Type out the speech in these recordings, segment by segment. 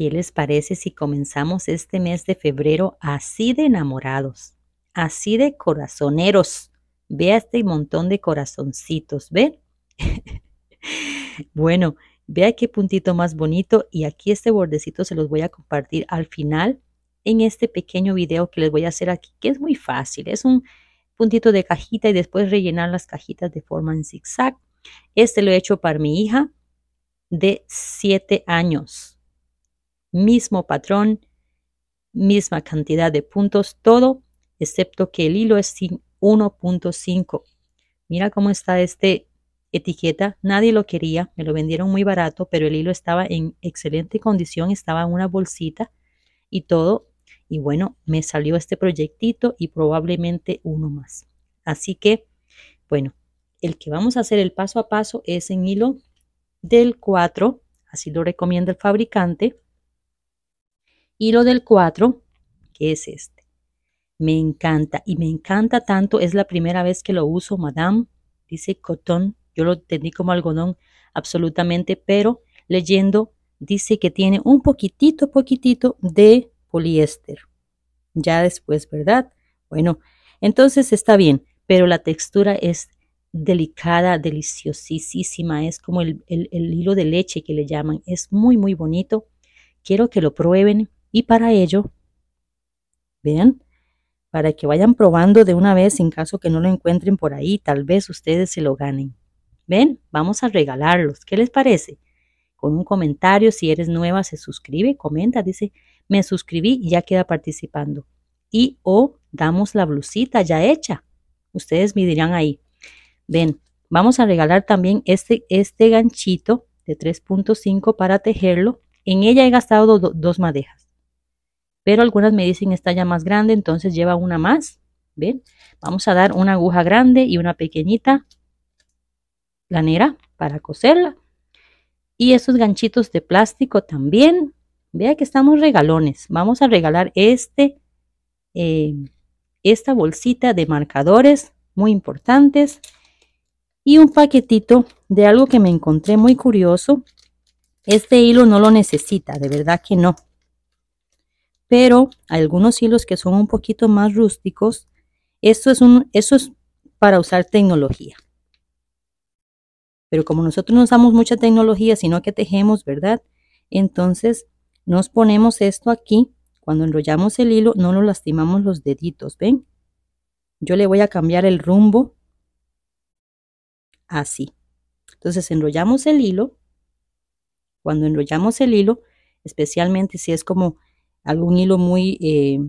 ¿Qué les parece si comenzamos este mes de febrero así de enamorados, así de corazoneros? Vea este montón de corazoncitos, ¿ven? bueno, vea qué puntito más bonito y aquí este bordecito se los voy a compartir al final en este pequeño video que les voy a hacer aquí, que es muy fácil, es un puntito de cajita y después rellenar las cajitas de forma en zigzag. Este lo he hecho para mi hija de 7 años mismo patrón, misma cantidad de puntos, todo, excepto que el hilo es 1.5. Mira cómo está este etiqueta, nadie lo quería, me lo vendieron muy barato, pero el hilo estaba en excelente condición, estaba en una bolsita y todo. Y bueno, me salió este proyectito y probablemente uno más. Así que, bueno, el que vamos a hacer el paso a paso es en hilo del 4, así lo recomienda el fabricante hilo del 4, que es este. Me encanta y me encanta tanto, es la primera vez que lo uso, madame, dice cotón, yo lo entendí como algodón absolutamente, pero leyendo dice que tiene un poquitito, poquitito de poliéster. Ya después, ¿verdad? Bueno, entonces está bien, pero la textura es delicada, deliciosísima, es como el, el hilo de leche que le llaman, es muy, muy bonito. Quiero que lo prueben, y para ello, vean, para que vayan probando de una vez en caso que no lo encuentren por ahí, tal vez ustedes se lo ganen. Ven, vamos a regalarlos. ¿Qué les parece? Con un comentario, si eres nueva, se suscribe, comenta, dice, me suscribí y ya queda participando. Y o damos la blusita ya hecha. Ustedes me dirán ahí. Ven, vamos a regalar también este, este ganchito de 3.5 para tejerlo. En ella he gastado dos madejas pero algunas me dicen está ya más grande, entonces lleva una más, ¿ven? Vamos a dar una aguja grande y una pequeñita planera para coserla. Y esos ganchitos de plástico también. Vea que estamos regalones. Vamos a regalar este, eh, esta bolsita de marcadores muy importantes. Y un paquetito de algo que me encontré muy curioso. Este hilo no lo necesita, de verdad que no pero algunos hilos que son un poquito más rústicos, esto es, un, eso es para usar tecnología. Pero como nosotros no usamos mucha tecnología, sino que tejemos, ¿verdad? Entonces nos ponemos esto aquí. Cuando enrollamos el hilo, no nos lastimamos los deditos, ¿ven? Yo le voy a cambiar el rumbo así. Entonces enrollamos el hilo. Cuando enrollamos el hilo, especialmente si es como algún hilo muy eh,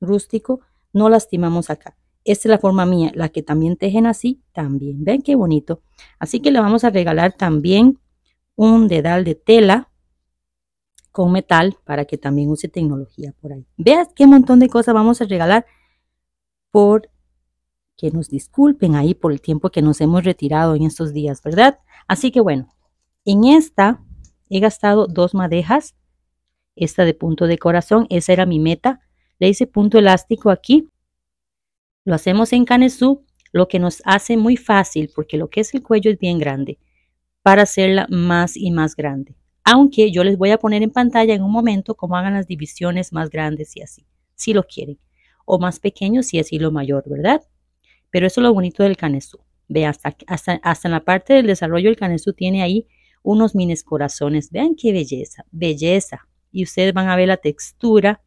rústico, no lastimamos acá. Esta es la forma mía, la que también tejen así, también. Ven qué bonito. Así que le vamos a regalar también un dedal de tela con metal para que también use tecnología por ahí. Vean qué montón de cosas vamos a regalar por que nos disculpen ahí por el tiempo que nos hemos retirado en estos días, ¿verdad? Así que bueno, en esta he gastado dos madejas esta de punto de corazón, esa era mi meta. Le hice punto elástico aquí. Lo hacemos en canesú, lo que nos hace muy fácil, porque lo que es el cuello es bien grande, para hacerla más y más grande. Aunque yo les voy a poner en pantalla en un momento cómo hagan las divisiones más grandes y así, si lo quieren. O más pequeños si así lo mayor, ¿verdad? Pero eso es lo bonito del canesú. Ve, hasta, hasta, hasta en la parte del desarrollo el canesú tiene ahí unos mines corazones. Vean qué belleza, belleza y ustedes van a ver la textura.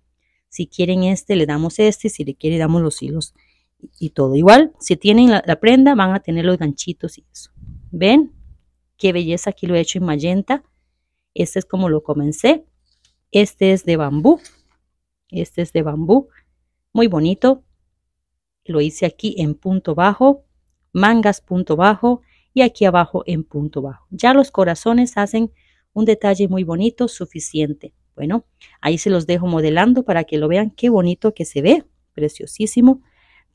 Si quieren este, le damos este, si le quiere damos los hilos y todo igual. Si tienen la, prenda, van a tener los ganchitos y eso. ¿Ven? Qué belleza, aquí lo he hecho en magenta. Este es como lo comencé. Este es de bambú. Este es de bambú. Muy bonito. Lo hice aquí en punto bajo, mangas punto bajo y aquí abajo en punto bajo. Ya los corazones hacen un detalle muy bonito, suficiente. Bueno, ahí se los dejo modelando para que lo vean qué bonito que se ve, preciosísimo.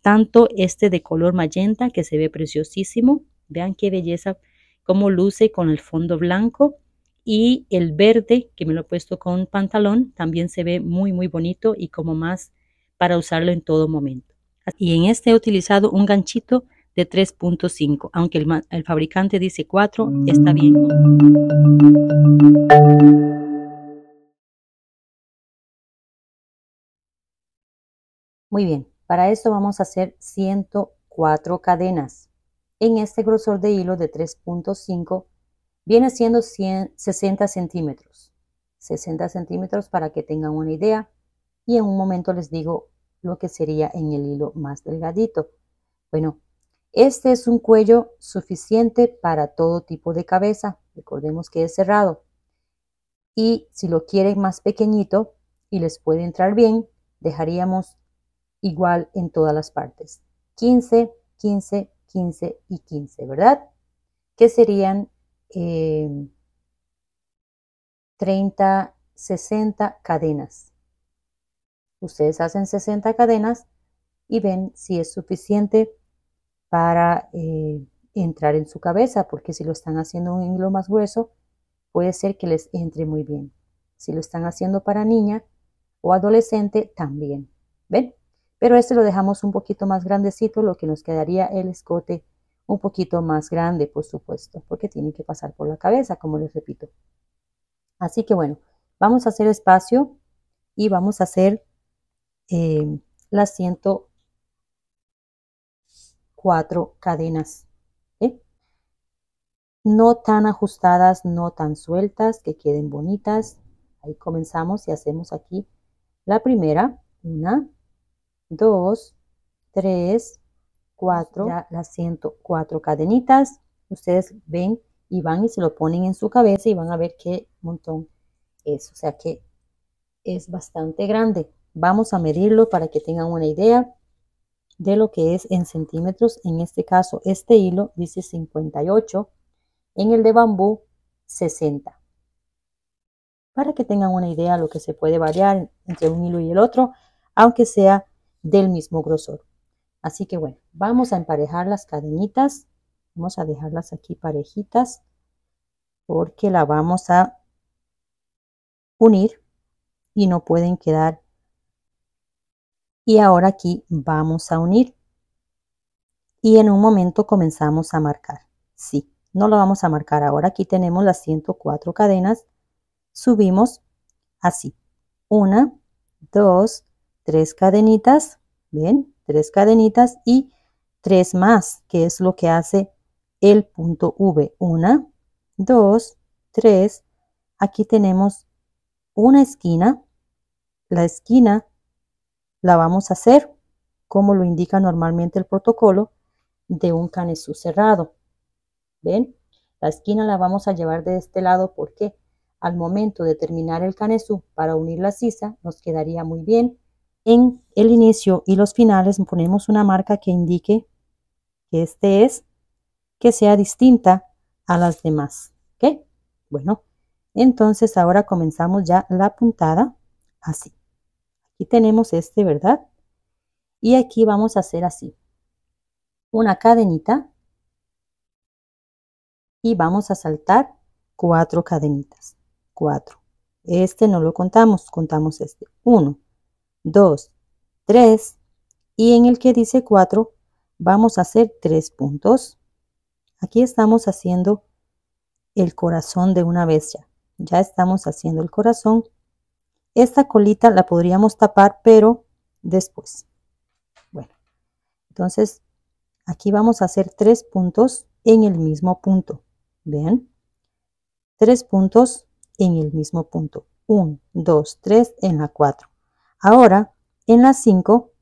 Tanto este de color magenta que se ve preciosísimo. Vean qué belleza, cómo luce con el fondo blanco. Y el verde que me lo he puesto con pantalón también se ve muy, muy bonito y como más para usarlo en todo momento. Y en este he utilizado un ganchito de 3.5, aunque el, fabricante dice 4, está bien. Muy bien, para esto vamos a hacer 104 cadenas. En este grosor de hilo de 3.5 viene siendo 60 centímetros. 60 centímetros para que tengan una idea y en un momento les digo lo que sería en el hilo más delgadito. Bueno, este es un cuello suficiente para todo tipo de cabeza. Recordemos que es cerrado. Y si lo quieren más pequeñito y les puede entrar bien, dejaríamos igual en todas las partes. 15, 15, 15 y 15, ¿verdad? Que serían 30, eh, 60 cadenas. Ustedes hacen 60 cadenas y ven si es suficiente para eh, entrar en su cabeza, porque si lo están haciendo un hilo más grueso, puede ser que les entre muy bien. Si lo están haciendo para niña o adolescente, también. ¿Ven? pero este lo dejamos un poquito más grandecito, lo que nos quedaría el escote un poquito más grande, por supuesto, porque tiene que pasar por la cabeza, como les repito. Así que bueno, vamos a hacer espacio y vamos a hacer em, las 104 cadenas. ¿eh? No tan ajustadas, no tan sueltas, que queden bonitas. Ahí comenzamos y hacemos aquí la primera, una, 2, 3, 4, ya las 104 cadenitas, ustedes ven y van y se lo ponen en su cabeza y van a ver qué montón es, o sea que es bastante grande. Vamos a medirlo para que tengan una idea de lo que es en centímetros. En este caso, este hilo dice 58, en el de bambú 60. Para que tengan una idea de lo que se puede variar entre un hilo y el otro, aunque sea del mismo grosor. Así que bueno, vamos a emparejar las cadenitas. Vamos a dejarlas aquí parejitas porque la vamos a unir y no pueden quedar. Y ahora aquí vamos a unir y en un momento comenzamos a marcar. Sí, no lo vamos a marcar ahora. Aquí tenemos las 104 cadenas. Subimos así. una, 2, tres cadenitas, ¿ven? Tres cadenitas y tres más, que es lo que hace el punto V. Una, dos, tres. Aquí tenemos una esquina. La esquina la vamos a hacer, como lo indica normalmente el protocolo, de un canesú cerrado. ¿Ven? La esquina la vamos a llevar de este lado porque al momento de terminar el canesú para unir la sisa nos quedaría muy bien en el inicio y los finales ponemos una marca que indique que este es, que sea distinta a las demás. ¿Ok? Bueno, entonces ahora comenzamos ya la puntada así. Aquí tenemos este, ¿verdad? Y aquí vamos a hacer así. Una cadenita. Y vamos a saltar cuatro cadenitas. Cuatro. Este no lo contamos, contamos este. Uno. 2, 3 y en el que dice 4 vamos a hacer tres puntos. Aquí estamos haciendo el corazón de una bestia. Ya estamos haciendo el corazón. Esta colita la podríamos tapar, pero después. Bueno, entonces aquí vamos a hacer tres puntos en el mismo punto. ¿Ven? Tres puntos en el mismo punto. 1, 2, 3 en la 4. Ahora, en las 5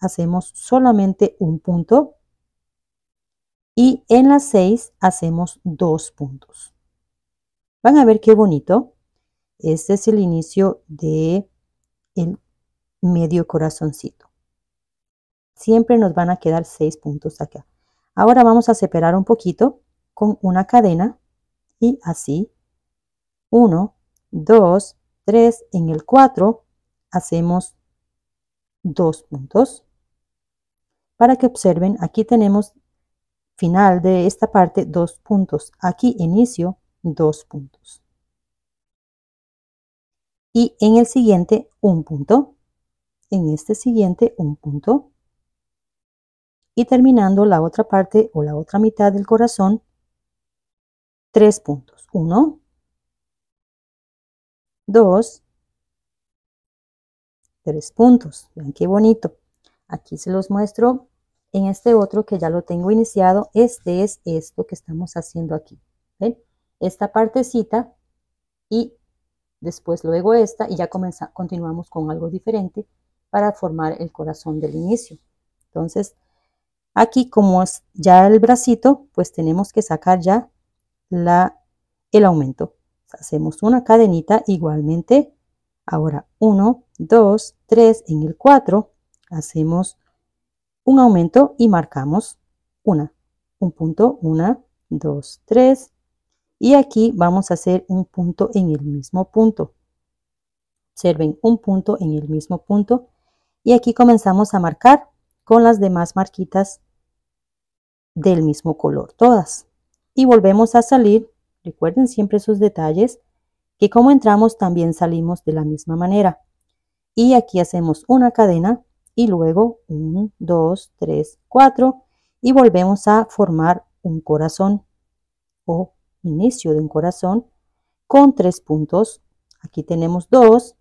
hacemos solamente un punto y en la 6 hacemos dos puntos. Van a ver qué bonito. Este es el inicio de el medio corazoncito. Siempre nos van a quedar 6 puntos acá. Ahora vamos a separar un poquito con una cadena y así 1, 2, 3 en el 4 hacemos dos puntos. Para que observen, aquí tenemos final de esta parte dos puntos, aquí inicio dos puntos. Y en el siguiente un punto, en este siguiente un punto. Y terminando la otra parte o la otra mitad del corazón, tres puntos. Uno, dos, tres puntos. Vean qué bonito. Aquí se los muestro en este otro que ya lo tengo iniciado. Este es esto que estamos haciendo aquí. ¿Ven? Esta partecita y después luego esta y ya comenzamos, continuamos con algo diferente para formar el corazón del inicio. Entonces, aquí como es ya el bracito, pues tenemos que sacar ya la, el aumento. Hacemos una cadenita igualmente Ahora 1, 2, 3, en el 4 hacemos un aumento y marcamos una. Un punto, una, 2 3 Y aquí vamos a hacer un punto en el mismo punto. Observen, un punto en el mismo punto. Y aquí comenzamos a marcar con las demás marquitas del mismo color, todas. Y volvemos a salir, recuerden siempre sus detalles, que como entramos también salimos de la misma manera. Y aquí hacemos una cadena y luego 1, 2, 3, 4 y volvemos a formar un corazón o inicio de un corazón con tres puntos. Aquí tenemos 2,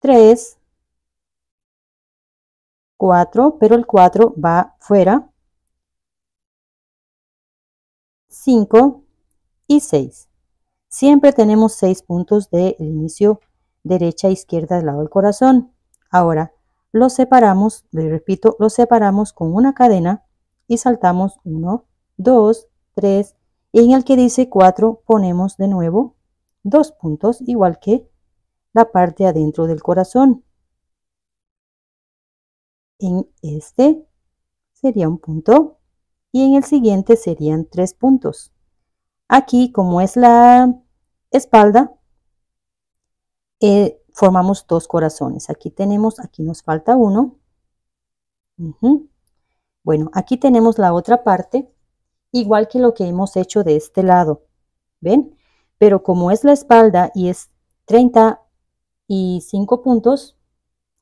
3, 4, pero el 4 va fuera, 5 y 6. Siempre tenemos seis puntos del de inicio derecha e izquierda del lado del corazón. Ahora, los separamos, le repito, los separamos con una cadena y saltamos 1, 2, 3 y en el que dice 4 ponemos de nuevo dos puntos igual que la parte adentro del corazón. En este sería un punto y en el siguiente serían tres puntos. Aquí como es la espalda, eh, formamos dos corazones. Aquí tenemos, aquí nos falta uno. Bueno, aquí tenemos la otra parte, igual que lo que hemos hecho de este lado. ¿Ven? Pero como es la espalda y es 35 puntos,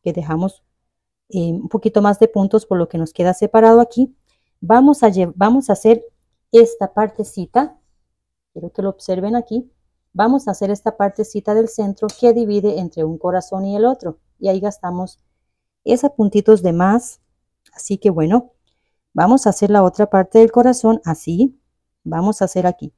que dejamos eh, un poquito más de puntos por lo que nos queda separado aquí, vamos a, vamos a hacer esta partecita. Quiero que lo observen aquí Vamos a hacer esta partecita del centro que divide entre un corazón y el otro. Y ahí gastamos esos puntitos de más. Así que bueno, vamos a hacer la otra parte del corazón así. Vamos a hacer aquí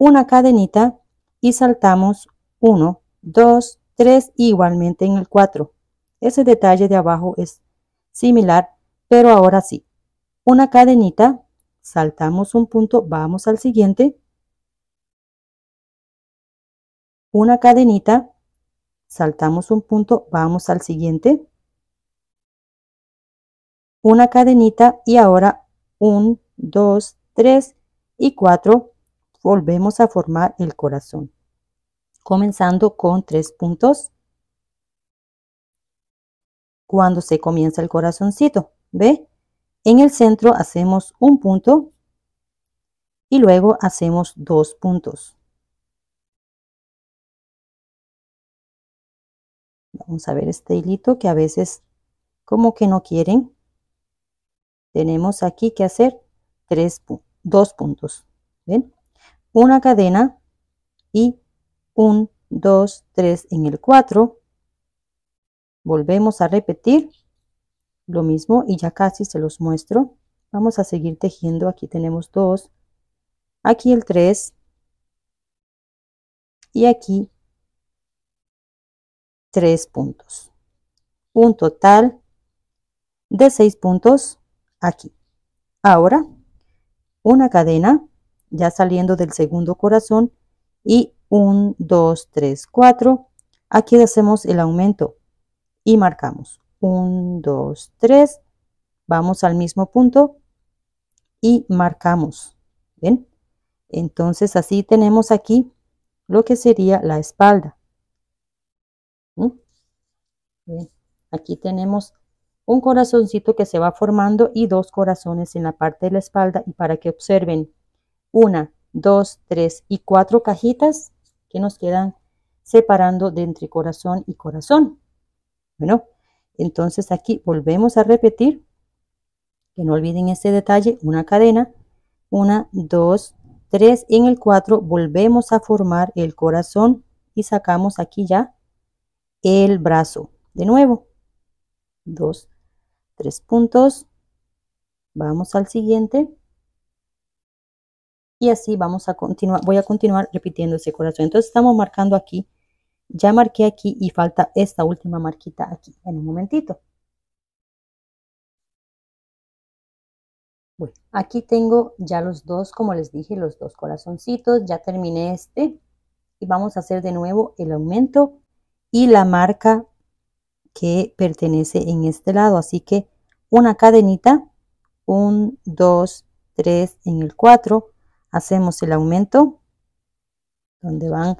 una cadenita y saltamos 1, 2, 3 igualmente en el 4. Ese detalle de abajo es similar, pero ahora sí. Una cadenita, saltamos un punto, vamos al siguiente una cadenita, saltamos un punto, vamos al siguiente, una cadenita y ahora 1, 2, 3 y 4 volvemos a formar el corazón. Comenzando con tres puntos. Cuando se comienza el corazoncito, ¿ve? En el centro hacemos un punto y luego hacemos dos puntos. Vamos a ver este hilito que a veces como que no quieren. Tenemos aquí que hacer tres, dos puntos. ¿Ven? Una cadena y un, dos, tres en el 4. Volvemos a repetir lo mismo y ya casi se los muestro. Vamos a seguir tejiendo. Aquí tenemos dos. Aquí el 3. Y aquí 3 puntos. Un total de 6 puntos aquí. Ahora, una cadena, ya saliendo del segundo corazón, y 1, 2, 3, 4. Aquí hacemos el aumento y marcamos 1, 2, 3. Vamos al mismo punto y marcamos. ¿Ven? Entonces así tenemos aquí lo que sería la espalda. ¿Mm? Aquí tenemos un corazoncito que se va formando y dos corazones en la parte de la espalda y para que observen una, dos, tres y cuatro cajitas que nos quedan separando de entre corazón y corazón. Bueno, entonces aquí volvemos a repetir, que no olviden este detalle, una cadena, una, dos, tres, en el cuatro volvemos a formar el corazón y sacamos aquí ya el brazo. De nuevo, dos, tres puntos. Vamos al siguiente. Y así vamos a continuar, voy a continuar repitiendo ese corazón. Entonces estamos marcando aquí, ya marqué aquí y falta esta última marquita aquí, en un momentito. Bueno, aquí tengo ya los dos, como les dije, los dos corazoncitos, ya terminé este y vamos a hacer de nuevo el aumento y la marca que pertenece en este lado. Así que una cadenita, 1, 2, 3 en el 4. Hacemos el aumento donde van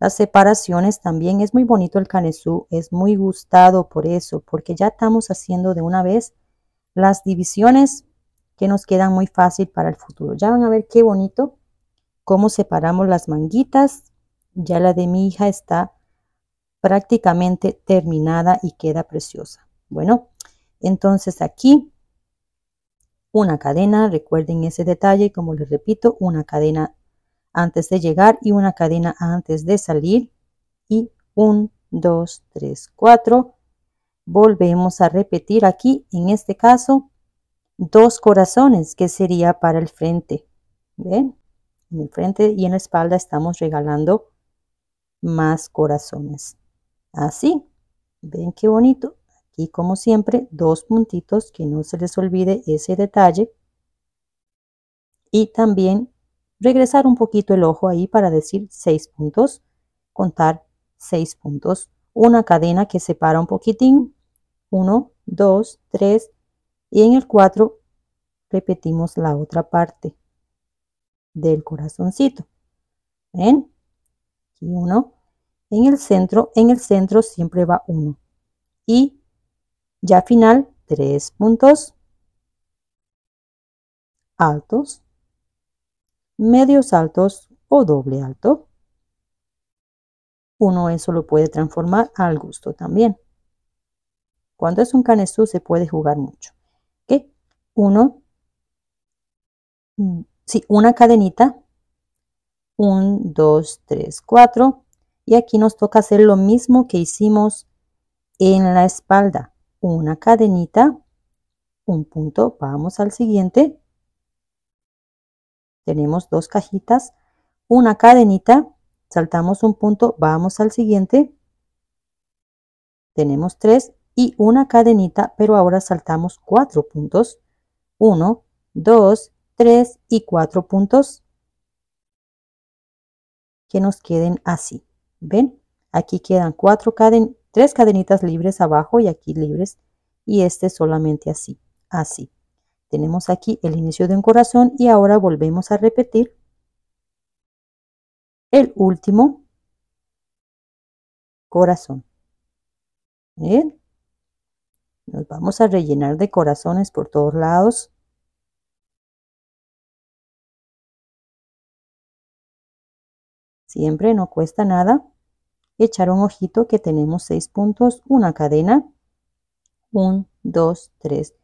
las separaciones. También es muy bonito el canesú, es muy gustado por eso, porque ya estamos haciendo de una vez las divisiones que nos quedan muy fácil para el futuro. Ya van a ver qué bonito cómo separamos las manguitas. Ya la de mi hija está prácticamente terminada y queda preciosa. Bueno, entonces aquí una cadena, recuerden ese detalle, como les repito, una cadena antes de llegar y una cadena antes de salir y 1, 2, 3, 4. Volvemos a repetir aquí, en este caso, dos corazones que sería para el frente. ¿Ven? En el frente y en la espalda estamos regalando más corazones. Así, ven qué bonito. Aquí como siempre, dos puntitos, que no se les olvide ese detalle. Y también regresar un poquito el ojo ahí para decir seis puntos, contar seis puntos. Una cadena que separa un poquitín. uno dos tres y en el cuatro repetimos la otra parte del corazoncito. ¿Ven? Aquí uno, en el centro, en el centro siempre va uno Y ya final, tres puntos altos, medios altos o doble alto. Uno eso lo puede transformar al gusto también. Cuando es un canesú se puede jugar mucho. ¿Qué? Uno, mm, sí, una cadenita. 1, 2, 3, 4, y aquí nos toca hacer lo mismo que hicimos en la espalda. Una cadenita, un punto, vamos al siguiente. Tenemos dos cajitas, una cadenita, saltamos un punto, vamos al siguiente. Tenemos tres y una cadenita, pero ahora saltamos cuatro puntos. Uno, dos, tres y cuatro puntos que nos queden así. ¿Ven? Aquí quedan cuatro caden tres cadenitas libres abajo y aquí libres. Y este solamente así, así. Tenemos aquí el inicio de un corazón y ahora volvemos a repetir el último corazón. Nos vamos a rellenar de corazones por todos lados. Siempre no cuesta nada echar un ojito que tenemos 6 puntos, una cadena, 1, 2, 3,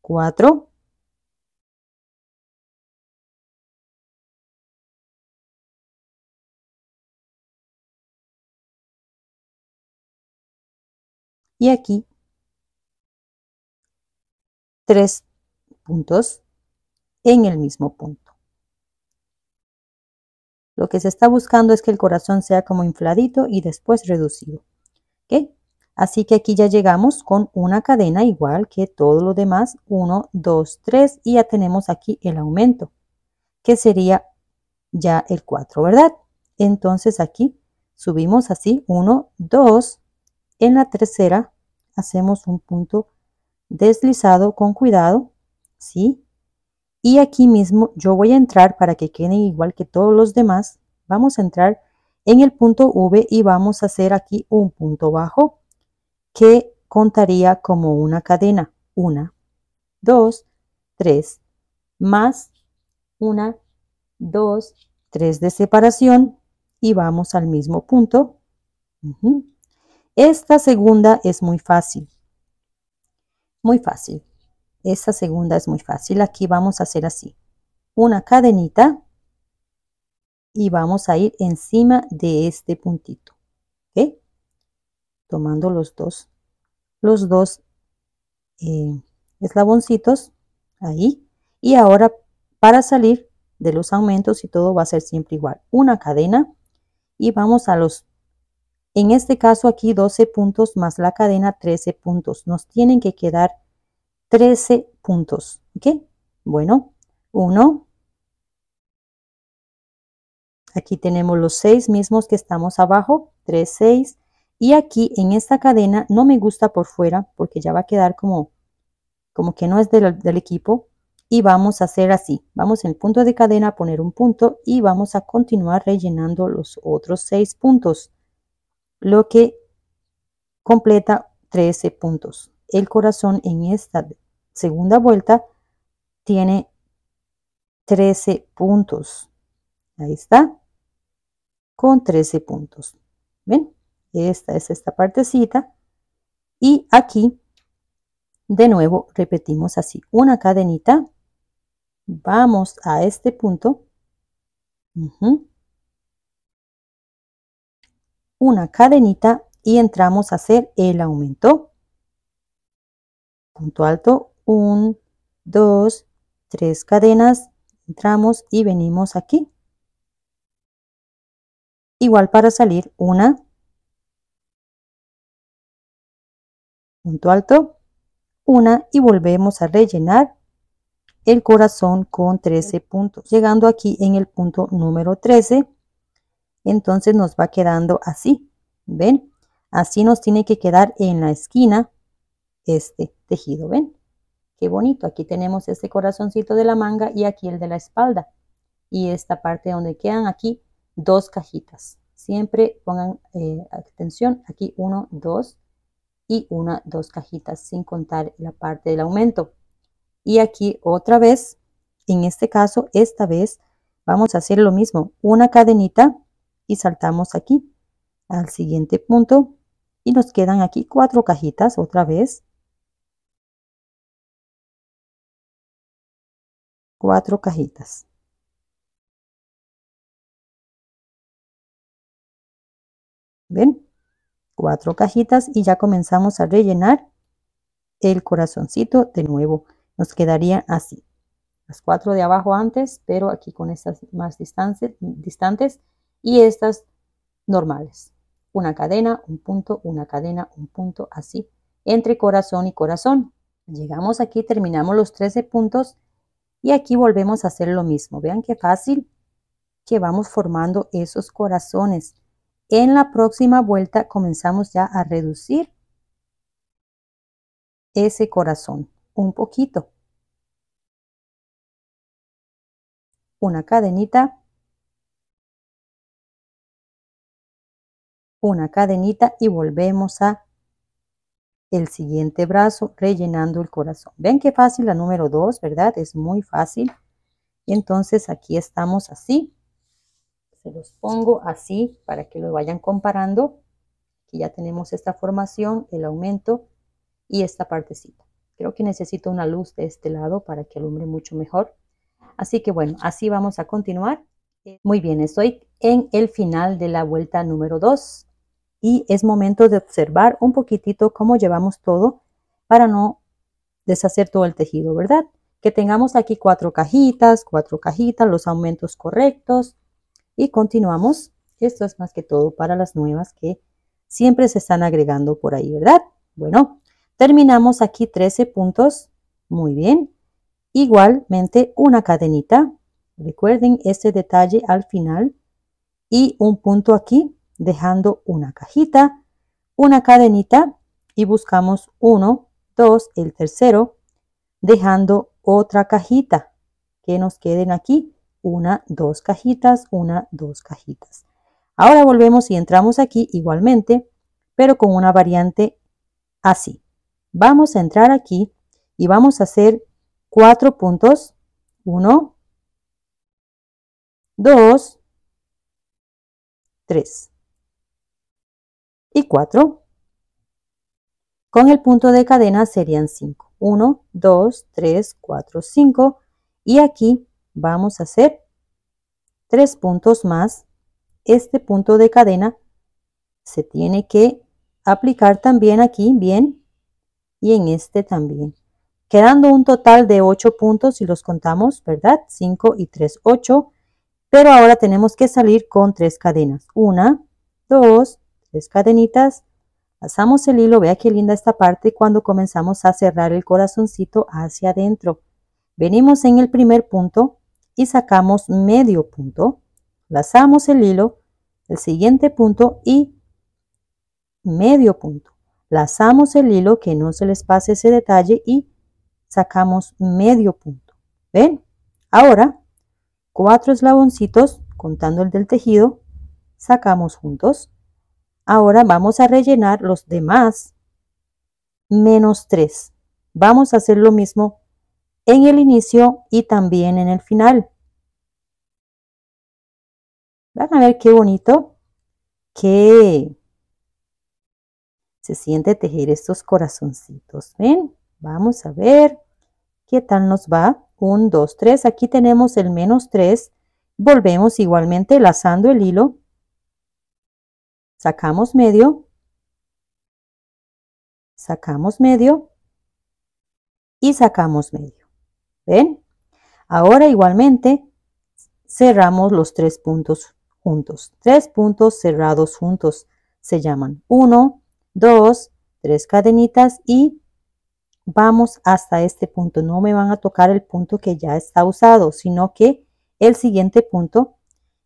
4, y aquí 3 puntos en el mismo punto. Lo que se está buscando es que el corazón sea como infladito y después reducido. ¿Ok? Así que aquí ya llegamos con una cadena igual que todo lo demás, 1, 2, 3 y ya tenemos aquí el aumento, que sería ya el 4, ¿verdad? Entonces aquí subimos así, 1, 2, en la tercera hacemos un punto deslizado con cuidado, ¿sí? Y aquí mismo yo voy a entrar para que queden igual que todos los demás. Vamos a entrar en el punto V y vamos a hacer aquí un punto bajo que contaría como una cadena. Una, dos, tres, más una, dos, tres de separación y vamos al mismo punto. Esta segunda es muy fácil. Muy fácil. Esta segunda es muy fácil. Aquí vamos a hacer así. Una cadenita y vamos a ir encima de este puntito. Tomando los dos, los dos eh, eslaboncitos ahí. Y ahora para salir de los aumentos y todo va a ser siempre igual. Una cadena y vamos a los en este caso aquí 12 puntos más la cadena 13 puntos. Nos tienen que quedar 13 puntos. ¿Ok? Bueno, 1. Aquí tenemos los 6 mismos que estamos abajo, 3, 6. Y aquí en esta cadena no me gusta por fuera porque ya va a quedar como, como que no es del, del equipo. Y vamos a hacer así. Vamos en el punto de cadena a poner un punto y vamos a continuar rellenando los otros 6 puntos. Lo que completa 13 puntos. El corazón en esta segunda vuelta tiene 13 puntos. Ahí está. Con 13 puntos. ¿Ven? Esta es esta partecita. Y aquí, de nuevo, repetimos así. Una cadenita. Vamos a este punto. Una cadenita y entramos a hacer el aumento. Punto alto, 1, 2, 3 cadenas, entramos y venimos aquí. Igual para salir, una, punto alto, una y volvemos a rellenar el corazón con 13 puntos. Llegando aquí en el punto número 13, entonces nos va quedando así, ¿ven? Así nos tiene que quedar en la esquina este tejido, ¿ven? Qué bonito, aquí tenemos este corazoncito de la manga y aquí el de la espalda. Y esta parte donde quedan aquí dos cajitas. Siempre pongan eh, atención, aquí uno, dos y una, dos cajitas sin contar la parte del aumento. Y aquí otra vez, en este caso, esta vez vamos a hacer lo mismo, una cadenita y saltamos aquí al siguiente punto y nos quedan aquí cuatro cajitas otra vez cuatro cajitas. ¿Ven? Cuatro cajitas y ya comenzamos a rellenar el corazoncito de nuevo. Nos quedaría así. Las cuatro de abajo antes, pero aquí con estas más distantes, distantes y estas normales. Una cadena, un punto, una cadena, un punto, así. Entre corazón y corazón. Llegamos aquí, terminamos los 13 puntos y aquí volvemos a hacer lo mismo. Vean qué fácil que vamos formando esos corazones. En la próxima vuelta comenzamos ya a reducir ese corazón un poquito. Una cadenita. Una cadenita y volvemos a el siguiente brazo rellenando el corazón. Ven qué fácil la número 2, ¿verdad? Es muy fácil. Y entonces aquí estamos así. Se los pongo así para que lo vayan comparando. que ya tenemos esta formación, el aumento y esta partecita. Creo que necesito una luz de este lado para que alumbre mucho mejor. Así que bueno, así vamos a continuar. Muy bien, estoy en el final de la vuelta número 2 y es momento de observar un poquitito cómo llevamos todo para no deshacer todo el tejido, ¿verdad? Que tengamos aquí cuatro cajitas, cuatro cajitas, los aumentos correctos y continuamos. Esto es más que todo para las nuevas que siempre se están agregando por ahí, ¿verdad? Bueno, terminamos aquí 13 puntos, muy bien. Igualmente una cadenita, recuerden este detalle al final y un punto aquí dejando una cajita, una cadenita y buscamos 1, 2, el tercero, dejando otra cajita que nos queden aquí, una, dos cajitas, una, dos cajitas. Ahora volvemos y entramos aquí igualmente, pero con una variante así. Vamos a entrar aquí y vamos a hacer cuatro puntos, uno, dos, tres y 4. Con el punto de cadena serían 5. 1, 2, 3, 4, 5. Y aquí vamos a hacer tres puntos más. Este punto de cadena se tiene que aplicar también aquí, bien, y en este también. Quedando un total de 8 puntos si los contamos, ¿verdad? 5 y 3, 8. Pero ahora tenemos que salir con 3 cadenas. 1, 2, tres cadenitas, pasamos el hilo, vea qué linda esta parte, cuando comenzamos a cerrar el corazoncito hacia adentro. Venimos en el primer punto y sacamos medio punto, lazamos el hilo, el siguiente punto y medio punto. Lazamos el hilo, que no se les pase ese detalle, y sacamos medio punto. ¿Ven? Ahora, cuatro eslaboncitos, contando el del tejido, sacamos juntos. Ahora vamos a rellenar los demás menos 3. Vamos a hacer lo mismo en el inicio y también en el final. Van a ver qué bonito que se siente tejer estos corazoncitos. ¿Ven? Vamos a ver qué tal nos va. 1, 2, 3. Aquí tenemos el menos 3. Volvemos igualmente lazando el hilo Sacamos medio. Sacamos medio. Y sacamos medio. ¿Ven? Ahora igualmente cerramos los tres puntos juntos. Tres puntos cerrados juntos se llaman uno, dos, tres cadenitas y vamos hasta este punto. No me van a tocar el punto que ya está usado, sino que el siguiente punto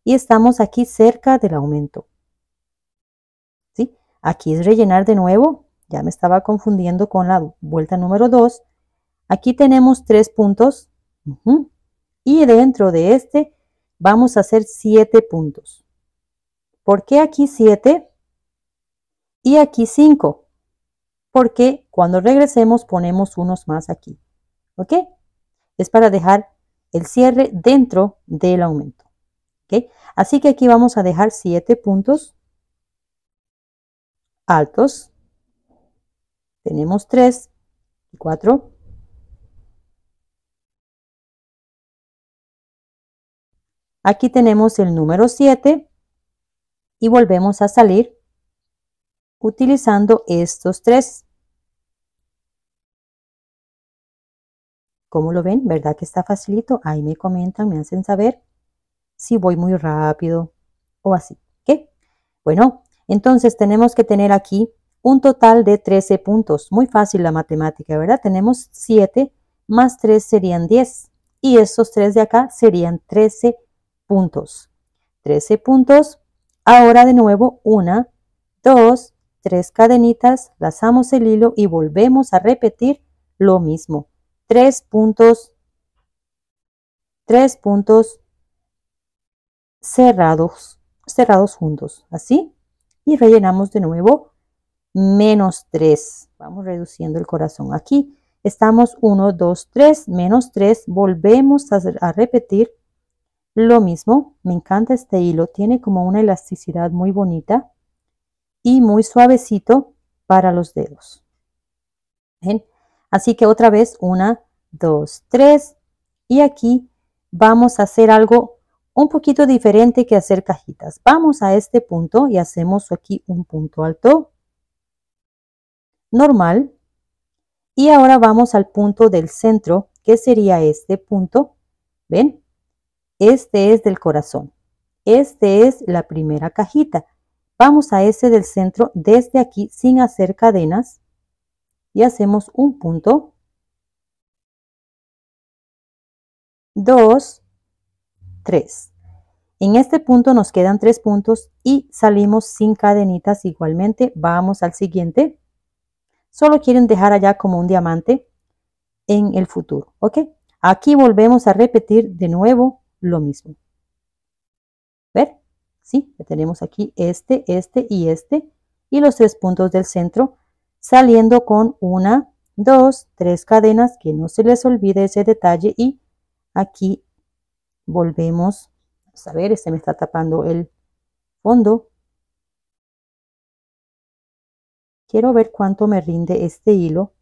y estamos aquí cerca del aumento. Aquí es rellenar de nuevo. Ya me estaba confundiendo con la vuelta número 2. Aquí tenemos tres puntos. Y dentro de este vamos a hacer siete puntos. ¿Por qué aquí 7 y aquí 5? Porque cuando regresemos ponemos unos más aquí. ¿Ok? Es para dejar el cierre dentro del aumento. ¿Ok? Así que aquí vamos a dejar 7 puntos altos. Tenemos 3 y 4. Aquí tenemos el número 7 y volvemos a salir utilizando estos tres. ¿Cómo lo ven? ¿Verdad que está facilito? Ahí me comentan, me hacen saber si voy muy rápido o así. ¿Qué? Bueno, entonces tenemos que tener aquí un total de 13 puntos. Muy fácil la matemática, ¿verdad? Tenemos 7 más 3 serían 10 y estos 3 de acá serían 13 puntos. 13 puntos. Ahora de nuevo 1, 2, 3 cadenitas, lazamos el hilo y volvemos a repetir lo mismo. 3 puntos, 3 puntos cerrados, cerrados juntos, así y rellenamos de nuevo menos 3. Vamos reduciendo el corazón aquí. Estamos 1, 2, 3, menos 3. Volvemos a, repetir lo mismo. Me encanta este hilo. Tiene como una elasticidad muy bonita y muy suavecito para los dedos. Así que otra vez, 1, 2, 3. Y aquí vamos a hacer algo un poquito diferente que hacer cajitas. Vamos a este punto y hacemos aquí un punto alto normal. Y ahora vamos al punto del centro, que sería este punto. ¿Ven? Este es del corazón. Este es la primera cajita. Vamos a ese del centro desde aquí sin hacer cadenas y hacemos un punto, dos, en este punto nos quedan tres puntos y salimos sin cadenitas igualmente. Vamos al siguiente. Solo quieren dejar allá como un diamante en el futuro, ¿ok? Aquí volvemos a repetir de nuevo lo mismo. ¿Ver? Sí, tenemos aquí este, este y este y los tres puntos del centro saliendo con una, dos, tres cadenas, que no se les olvide ese detalle y aquí volvemos a ver, se me está tapando el fondo. Quiero ver cuánto me rinde este hilo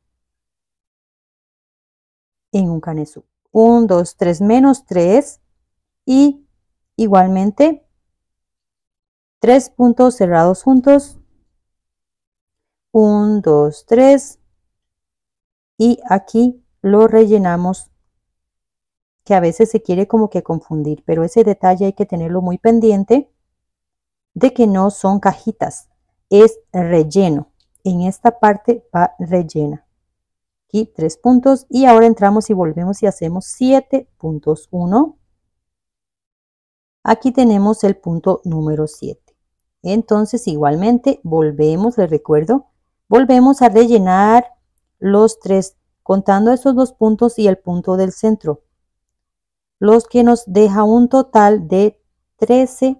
en un canesú. 1, 2, 3, menos 3 y igualmente tres puntos cerrados juntos. 1, 2, 3 y aquí lo rellenamos que a veces se quiere como que confundir, pero ese detalle hay que tenerlo muy pendiente de que no son cajitas, es relleno. En esta parte va rellena. Aquí tres puntos y ahora entramos y volvemos y hacemos 7 puntos 1. Aquí tenemos el punto número 7. Entonces igualmente volvemos, les recuerdo, volvemos a rellenar los tres, contando esos dos puntos y el punto del centro los que nos deja un total de 13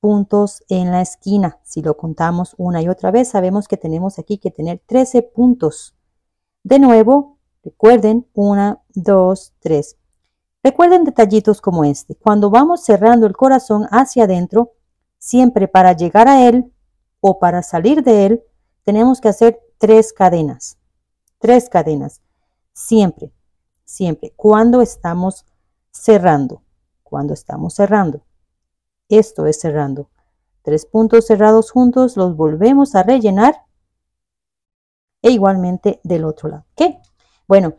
puntos en la esquina. Si lo contamos una y otra vez, sabemos que tenemos aquí que tener 13 puntos. De nuevo, recuerden, 1, 2, 3. Recuerden detallitos como este. Cuando vamos cerrando el corazón hacia adentro, siempre para llegar a él o para salir de él, tenemos que hacer tres cadenas. Tres cadenas. Siempre, siempre. Cuando estamos cerrando. Cuando estamos cerrando. Esto es cerrando. Tres puntos cerrados juntos los volvemos a rellenar e igualmente del otro lado. ¿Qué? Bueno,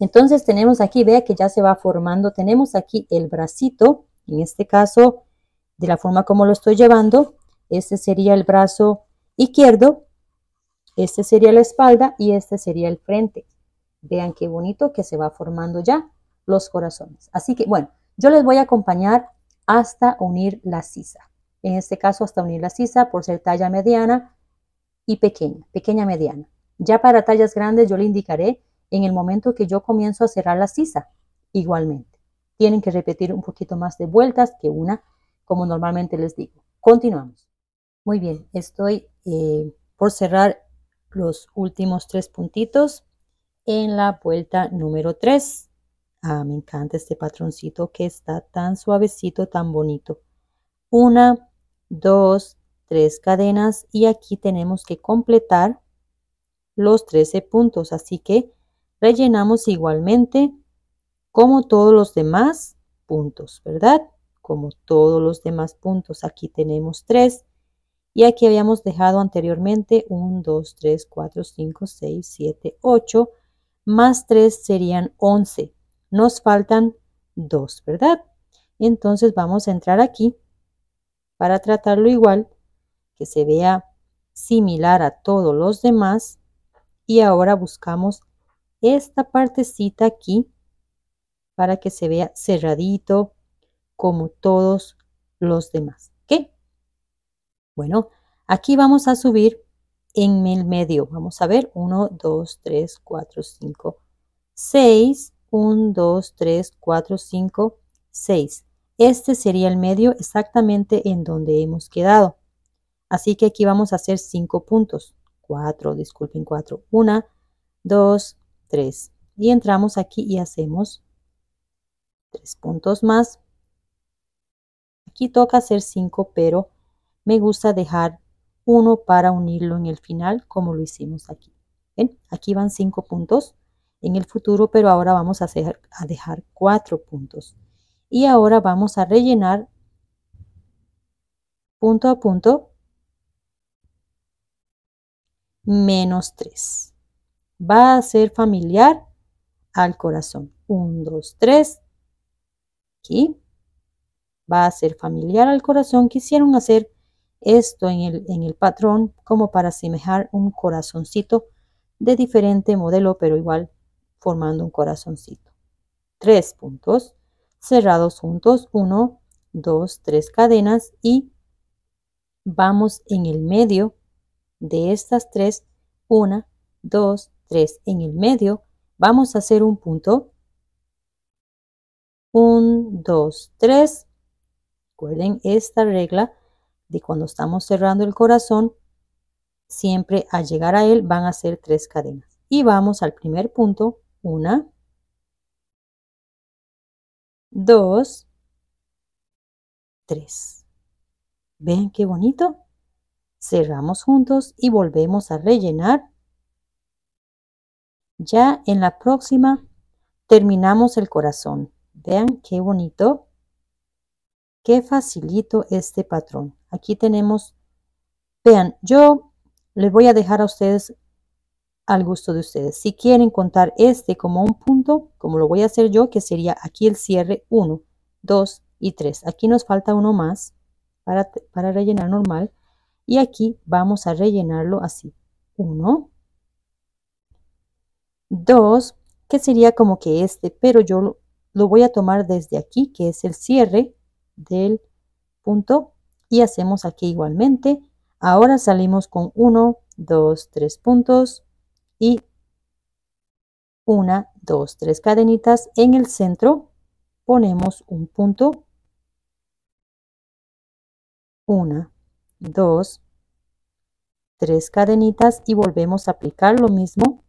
entonces tenemos aquí, vea que ya se va formando, tenemos aquí el bracito, en este caso, de la forma como lo estoy llevando, este sería el brazo izquierdo, este sería la espalda y este sería el frente. Vean qué bonito que se va formando ya los corazones. Así que, bueno, yo les voy a acompañar hasta unir la sisa. En este caso, hasta unir la sisa por ser talla mediana y pequeña, pequeña mediana. Ya para tallas grandes yo le indicaré en el momento que yo comienzo a cerrar la sisa, igualmente. Tienen que repetir un poquito más de vueltas que una, como normalmente les digo. Continuamos. Muy bien, estoy eh, por cerrar los últimos tres puntitos en la vuelta número 3. Ah, me encanta este patroncito que está tan suavecito, tan bonito. Una, dos, tres cadenas y aquí tenemos que completar los 13 puntos. Así que rellenamos igualmente como todos los demás puntos, ¿verdad? Como todos los demás puntos. Aquí tenemos 3 y aquí habíamos dejado anteriormente 1, 2, 3, 4, 5, 6, 7, 8 más 3 serían 11. Nos faltan dos, ¿verdad? Entonces vamos a entrar aquí para tratarlo igual, que se vea similar a todos los demás. Y ahora buscamos esta partecita aquí para que se vea cerradito como todos los demás. ¿Qué? Bueno, aquí vamos a subir en el medio. Vamos a ver 1, 2, 3, 4, 5, 6 1, 2, 3, 4, 5, 6. Este sería el medio exactamente en donde hemos quedado. Así que aquí vamos a hacer 5 puntos. 4, disculpen, 4. 1, 2, 3. Y entramos aquí y hacemos 3 puntos más. Aquí toca hacer 5, pero me gusta dejar uno para unirlo en el final como lo hicimos aquí. Aquí van 5 puntos en el futuro, pero ahora vamos a, dejar cuatro puntos. Y ahora vamos a rellenar punto a punto menos tres. Va a ser familiar al corazón. 1, dos, tres. Aquí. Va a ser familiar al corazón. Quisieron hacer esto en el, en el patrón como para asemejar un corazoncito de diferente modelo, pero igual formando un corazoncito. Tres puntos cerrados juntos, uno, dos, tres cadenas y vamos en el medio de estas tres, una, dos, tres, en el medio vamos a hacer un punto, un, dos, tres, recuerden esta regla de cuando estamos cerrando el corazón, siempre al llegar a él van a ser tres cadenas y vamos al primer punto, una. Dos. Tres. ¿Ven qué bonito? Cerramos juntos y volvemos a rellenar. Ya en la próxima terminamos el corazón. Vean qué bonito. Qué facilito este patrón. Aquí tenemos, vean, yo les voy a dejar a ustedes al gusto de ustedes. Si quieren contar este como un punto, como lo voy a hacer yo, que sería aquí el cierre 1, 2 y 3. Aquí nos falta uno más para, para rellenar normal. Y aquí vamos a rellenarlo así. 1, 2, que sería como que este, pero yo lo, lo voy a tomar desde aquí, que es el cierre del punto. Y hacemos aquí igualmente. Ahora salimos con 1, 2, 3 puntos y una, dos, tres cadenitas. En el centro ponemos un punto. Una, dos, tres cadenitas y volvemos a aplicar lo mismo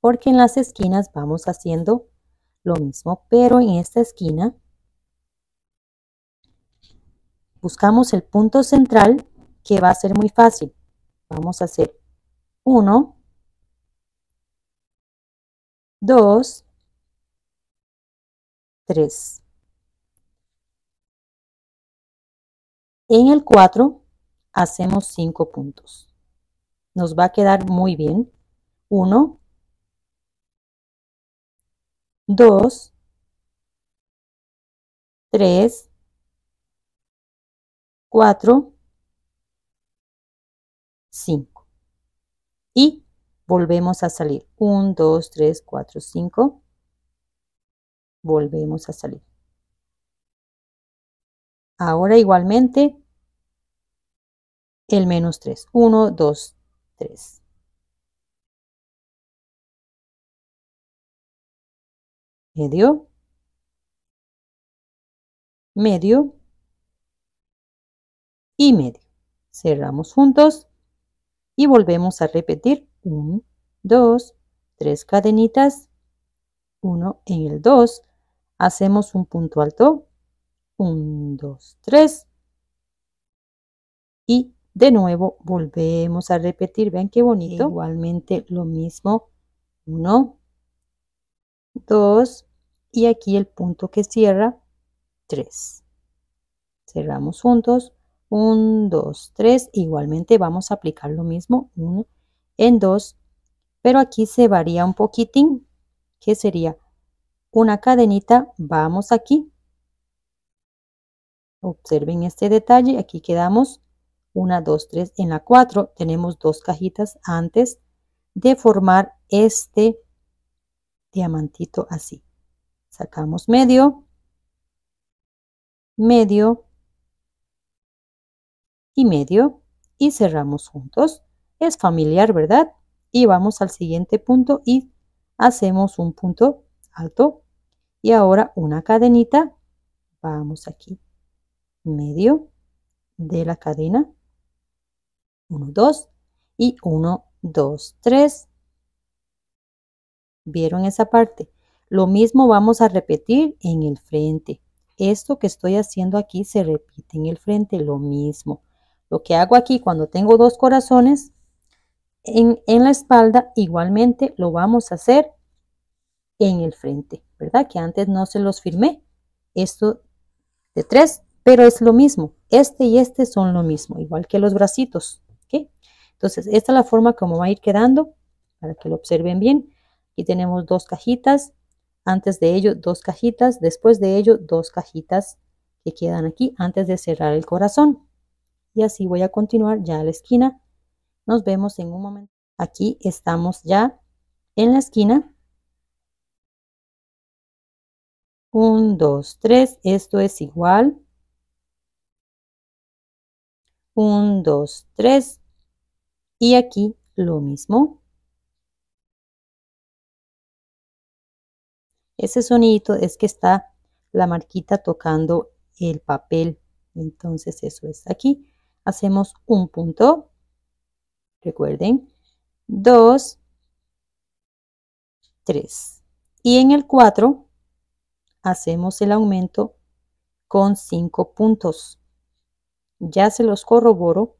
porque en las esquinas vamos haciendo lo mismo, pero en esta esquina buscamos el punto central que va a ser muy fácil. Vamos a hacer uno 2, 3. En el 4 hacemos 5 puntos. Nos va a quedar muy bien. 1, 2, 3, 4, 5. Y Volvemos a salir. 1, 2, 3, 4, 5. Volvemos a salir. Ahora igualmente el menos 3. 1, 2, 3. Medio. Medio. Y medio. Cerramos juntos y volvemos a repetir 1, 2, 3 cadenitas, 1 en el 2, hacemos un punto alto, 1, 2, 3 y de nuevo volvemos a repetir, vean qué bonito, igualmente lo mismo, 1, 2 y aquí el punto que cierra, 3. Cerramos juntos, 1, 2, 3, igualmente vamos a aplicar lo mismo, 1, en dos, pero aquí se varía un poquitín, que sería una cadenita, vamos aquí. Observen este detalle, aquí quedamos una, 2, tres, en la 4 tenemos dos cajitas antes de formar este diamantito así. Sacamos medio, medio y medio y cerramos juntos es familiar, ¿verdad? Y vamos al siguiente punto y hacemos un punto alto. Y ahora una cadenita, vamos aquí, medio de la cadena, 1, 2 y 1, 2, 3. ¿Vieron esa parte? Lo mismo vamos a repetir en el frente. Esto que estoy haciendo aquí se repite en el frente, lo mismo. Lo que hago aquí cuando tengo dos corazones, en, la espalda, igualmente lo vamos a hacer en el frente, ¿verdad? Que antes no se los firmé. Esto de tres, pero es lo mismo. Este y este son lo mismo, igual que los bracitos. ¿qué? Entonces, esta es la forma como va a ir quedando, para que lo observen bien. Aquí tenemos dos cajitas, antes de ello dos cajitas, después de ello dos cajitas que quedan aquí antes de cerrar el corazón. Y así voy a continuar ya a la esquina nos vemos en un momento. Aquí estamos ya en la esquina. 1, dos, tres. esto es igual. 1, dos, tres. Y aquí lo mismo. Ese sonido es que está la marquita tocando el papel. Entonces eso es aquí. Hacemos un punto. Recuerden, 2, 3. Y en el 4 hacemos el aumento con 5 puntos. Ya se los corroboro.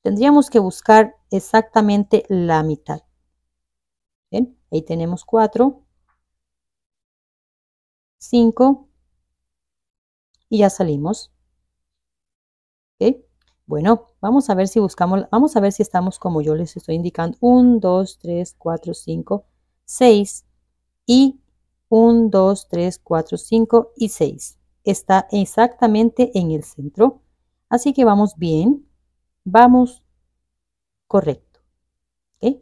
Tendríamos que buscar exactamente la mitad. ¿Ven? ahí tenemos 4, 5 y ya salimos. Bueno, vamos a ver si buscamos, vamos a ver si estamos como yo les estoy indicando. 1, 2, 3, 4, 5, 6 y 1, 2, 3, 4, 5 y 6. Está exactamente en el centro. Así que vamos bien. Vamos correcto. ¿Ok?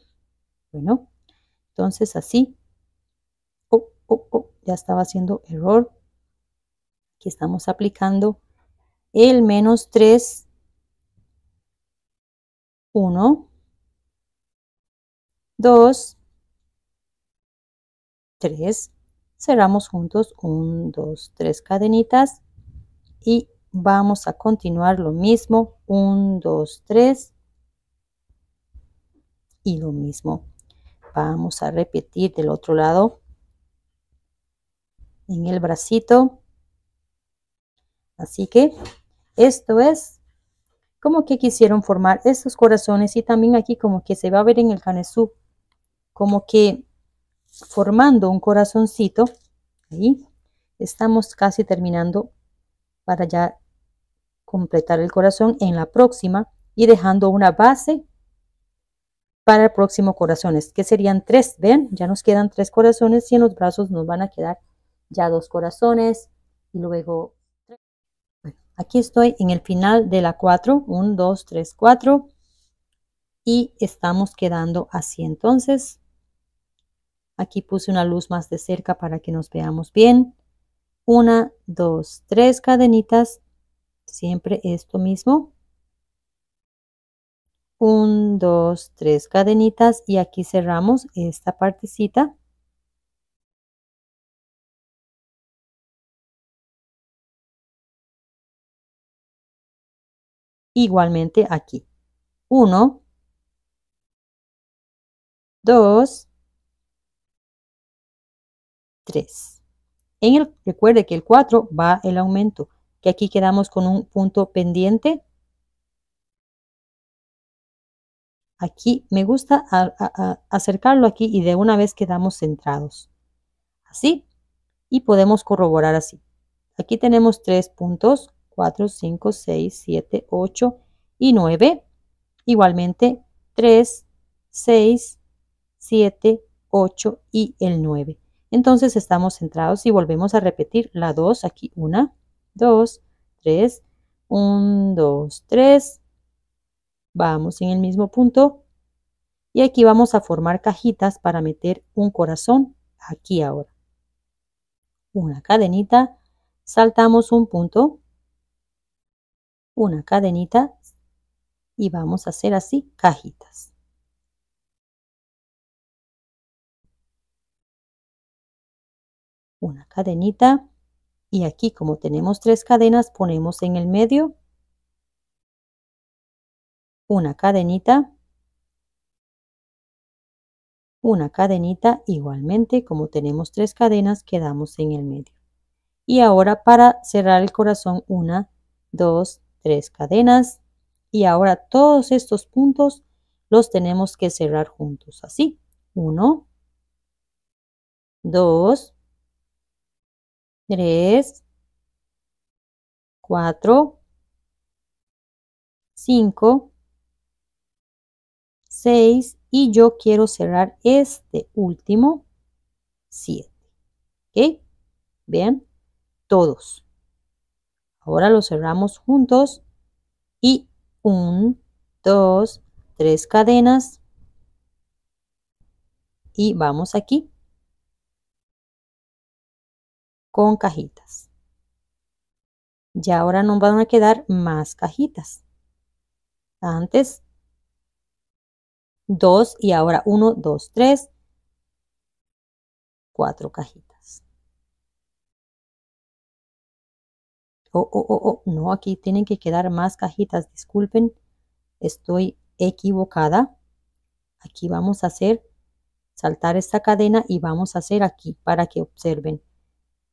Bueno, entonces así. Oh, oh, oh, ya estaba haciendo error. Aquí estamos aplicando el menos 3 1, 2, 3. Cerramos juntos 1, 2, 3 cadenitas y vamos a continuar lo mismo 1, 2, 3 y lo mismo. Vamos a repetir del otro lado en el bracito. Así que esto es como que quisieron formar estos corazones y también aquí como que se va a ver en el canesú, como que formando un corazoncito, ahí estamos casi terminando para ya completar el corazón en la próxima y dejando una base para el próximo corazones, que serían tres, ven, ya nos quedan tres corazones y en los brazos nos van a quedar ya dos corazones y luego Aquí estoy en el final de la 4, 1, 2, 3, 4 y estamos quedando así. Entonces, aquí puse una luz más de cerca para que nos veamos bien. 1 2 3 cadenitas, siempre esto mismo. 1 2 3 cadenitas y aquí cerramos esta partecita. igualmente aquí. 1, 2, 3. En recuerde que el 4 va el aumento, que aquí quedamos con un punto pendiente. Aquí me gusta acercarlo aquí y de una vez quedamos centrados. Así. Y podemos corroborar así. Aquí tenemos tres puntos, 4, 5, 6, 7, 8 y 9. Igualmente 3, 6, 7, 8 y el 9. Entonces estamos centrados y volvemos a repetir la 2. Aquí 1, 2, 3, 1, 2, 3. Vamos en el mismo punto. Y aquí vamos a formar cajitas para meter un corazón aquí ahora. Una cadenita. Saltamos un punto una cadenita y vamos a hacer así cajitas. Una cadenita y aquí como tenemos tres cadenas ponemos en el medio una cadenita una cadenita igualmente como tenemos tres cadenas quedamos en el medio y ahora para cerrar el corazón una dos tres cadenas y ahora todos estos puntos los tenemos que cerrar juntos así. 1, 2, 3, 4, 5, 6 y yo quiero cerrar este último 7. ¿Ok? Bien, todos. Ahora lo cerramos juntos y 1, 2, 3 cadenas y vamos aquí con cajitas. Ya ahora nos van a quedar más cajitas. Antes 2 y ahora 1, 2, 3, 4 cajitas. Oh, oh, oh, oh, no, aquí tienen que quedar más cajitas. Disculpen, estoy equivocada. Aquí vamos a hacer saltar esta cadena y vamos a hacer aquí para que observen.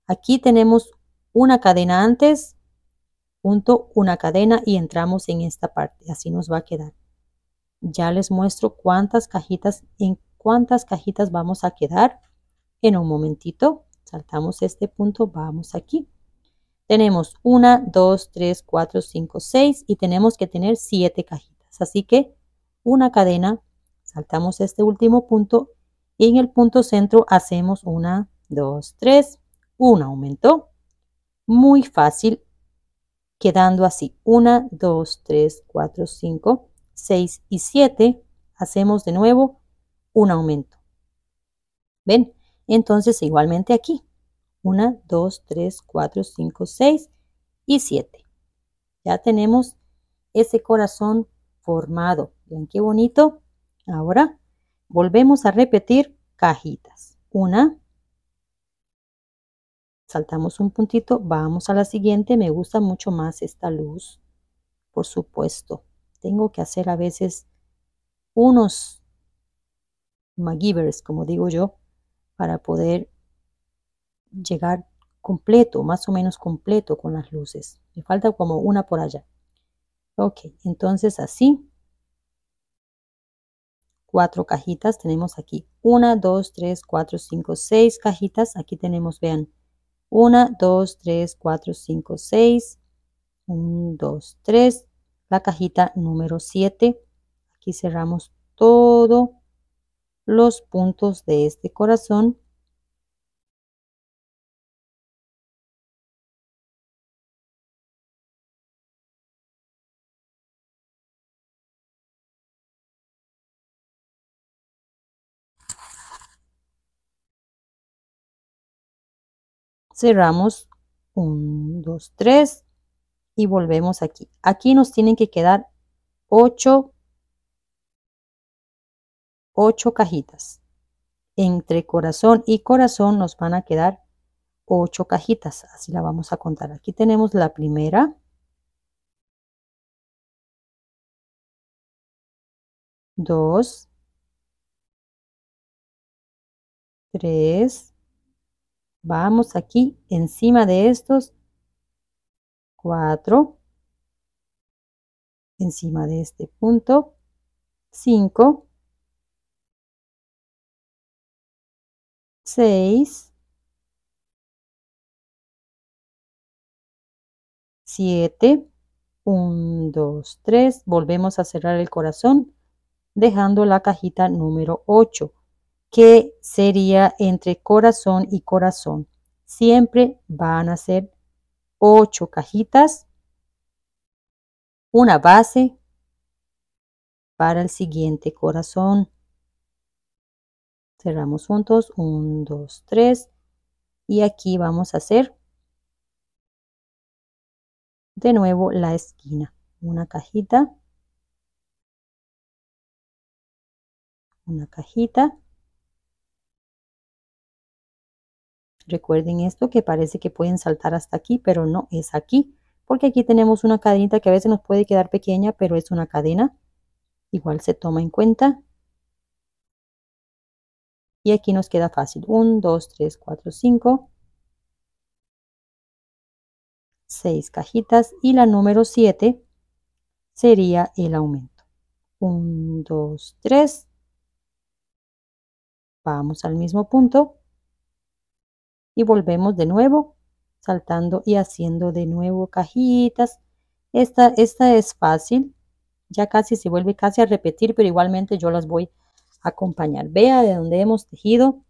Aquí tenemos una cadena antes, punto, una cadena y entramos en esta parte. Así nos va a quedar. Ya les muestro cuántas cajitas, en cuántas cajitas vamos a quedar en un momentito. Saltamos este punto, vamos aquí. Tenemos 1, 2, 3, 4, 5, 6 y tenemos que tener 7 cajitas. Así que una cadena, saltamos este último punto y en el punto centro hacemos 1, 2, 3, un aumento. Muy fácil, quedando así 1, 2, 3, 4, 5, 6 y 7. Hacemos de nuevo un aumento. ¿Ven? Entonces igualmente aquí 1, 2, 3, 4, 5, 6 y 7. Ya tenemos ese corazón formado. Bien, qué bonito. Ahora volvemos a repetir cajitas. Una. Saltamos un puntito, vamos a la siguiente. Me gusta mucho más esta luz, por supuesto. Tengo que hacer a veces unos magivers como digo yo, para poder llegar completo, más o menos completo con las luces. Me falta como una por allá. Ok, entonces así. Cuatro cajitas tenemos aquí. Una, dos, tres, cuatro, cinco, seis cajitas. Aquí tenemos, vean. Una, dos, tres, cuatro, cinco, seis. Un, dos, tres. La cajita número siete. Aquí cerramos todos los puntos de este corazón cerramos 1, 2, 3 y volvemos aquí. Aquí nos tienen que quedar 8, 8 cajitas. Entre corazón y corazón nos van a quedar 8 cajitas. Así la vamos a contar. Aquí tenemos la primera. 2 3 Vamos aquí encima de estos 4, encima de este punto 5, 6, 7, 1, 2, 3, volvemos a cerrar el corazón dejando la cajita número 8 que sería entre corazón y corazón. Siempre van a ser ocho cajitas, una base para el siguiente corazón. Cerramos juntos, 1, dos, tres. y aquí vamos a hacer de nuevo la esquina. Una cajita, una cajita, Recuerden esto que parece que pueden saltar hasta aquí, pero no es aquí, porque aquí tenemos una cadenita que a veces nos puede quedar pequeña, pero es una cadena. Igual se toma en cuenta. Y aquí nos queda fácil. 1, 2, 3, 4, 5. 6 cajitas y la número 7 sería el aumento. 1, 2, 3. Vamos al mismo punto y volvemos de nuevo saltando y haciendo de nuevo cajitas. Esta, esta es fácil, ya casi se vuelve casi a repetir, pero igualmente yo las voy a acompañar. Vea de donde hemos tejido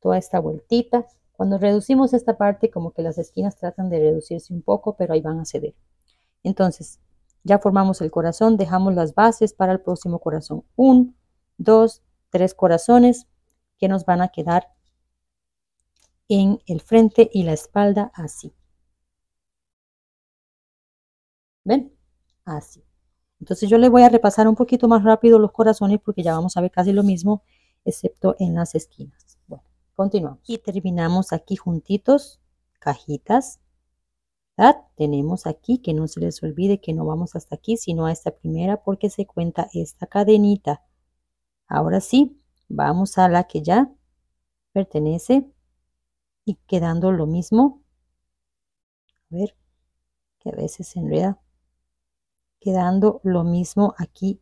toda esta vueltita. Cuando reducimos esta parte, como que las esquinas tratan de reducirse un poco, pero ahí van a ceder. Entonces, ya formamos el corazón, dejamos las bases para el próximo corazón. Un, dos, tres corazones que nos van a quedar en el frente y la espalda así. ¿Ven? Así. Entonces yo les voy a repasar un poquito más rápido los corazones porque ya vamos a ver casi lo mismo, excepto en las esquinas. Bueno, continuamos. Y terminamos aquí juntitos, cajitas. ¿verdad? Tenemos aquí, que no se les olvide que no vamos hasta aquí, sino a esta primera porque se cuenta esta cadenita. Ahora sí, vamos a la que ya pertenece y quedando lo mismo. A ver, que a veces se enreda. Quedando lo mismo aquí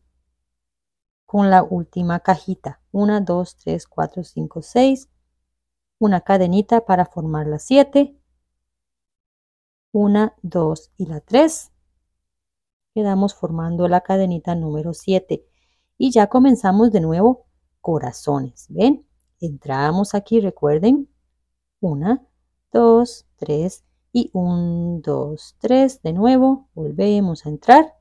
con la última cajita. 1, 2, 3, 4, 5, 6. Una cadenita para formar la 7. 1, 2 y la 3. Quedamos formando la cadenita número 7. Y ya comenzamos de nuevo corazones. ¿Ven? Entramos aquí, recuerden, una, dos, tres y 1, dos, tres. De nuevo, volvemos a entrar.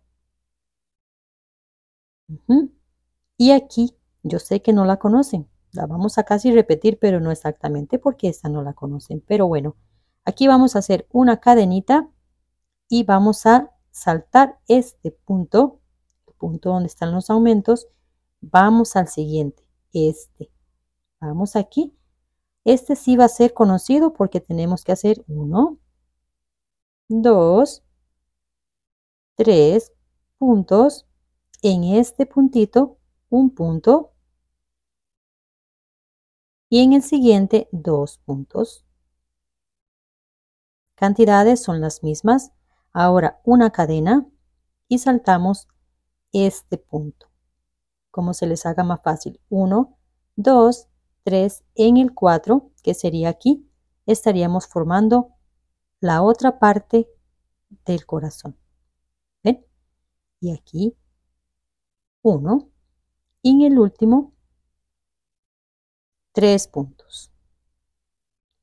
Y aquí, yo sé que no la conocen. La vamos a casi repetir, pero no exactamente porque esta no la conocen. Pero bueno, aquí vamos a hacer una cadenita y vamos a saltar este punto, el punto donde están los aumentos. Vamos al siguiente, este. Vamos aquí este sí va a ser conocido porque tenemos que hacer 1, 2, 3 puntos. En este puntito, un punto. Y en el siguiente, dos puntos. Cantidades son las mismas. Ahora una cadena y saltamos este punto. Como se les haga más fácil. 1, 2, 3 en el 4, que sería aquí, estaríamos formando la otra parte del corazón. ¿Ven? Y aquí uno Y en el último, tres puntos.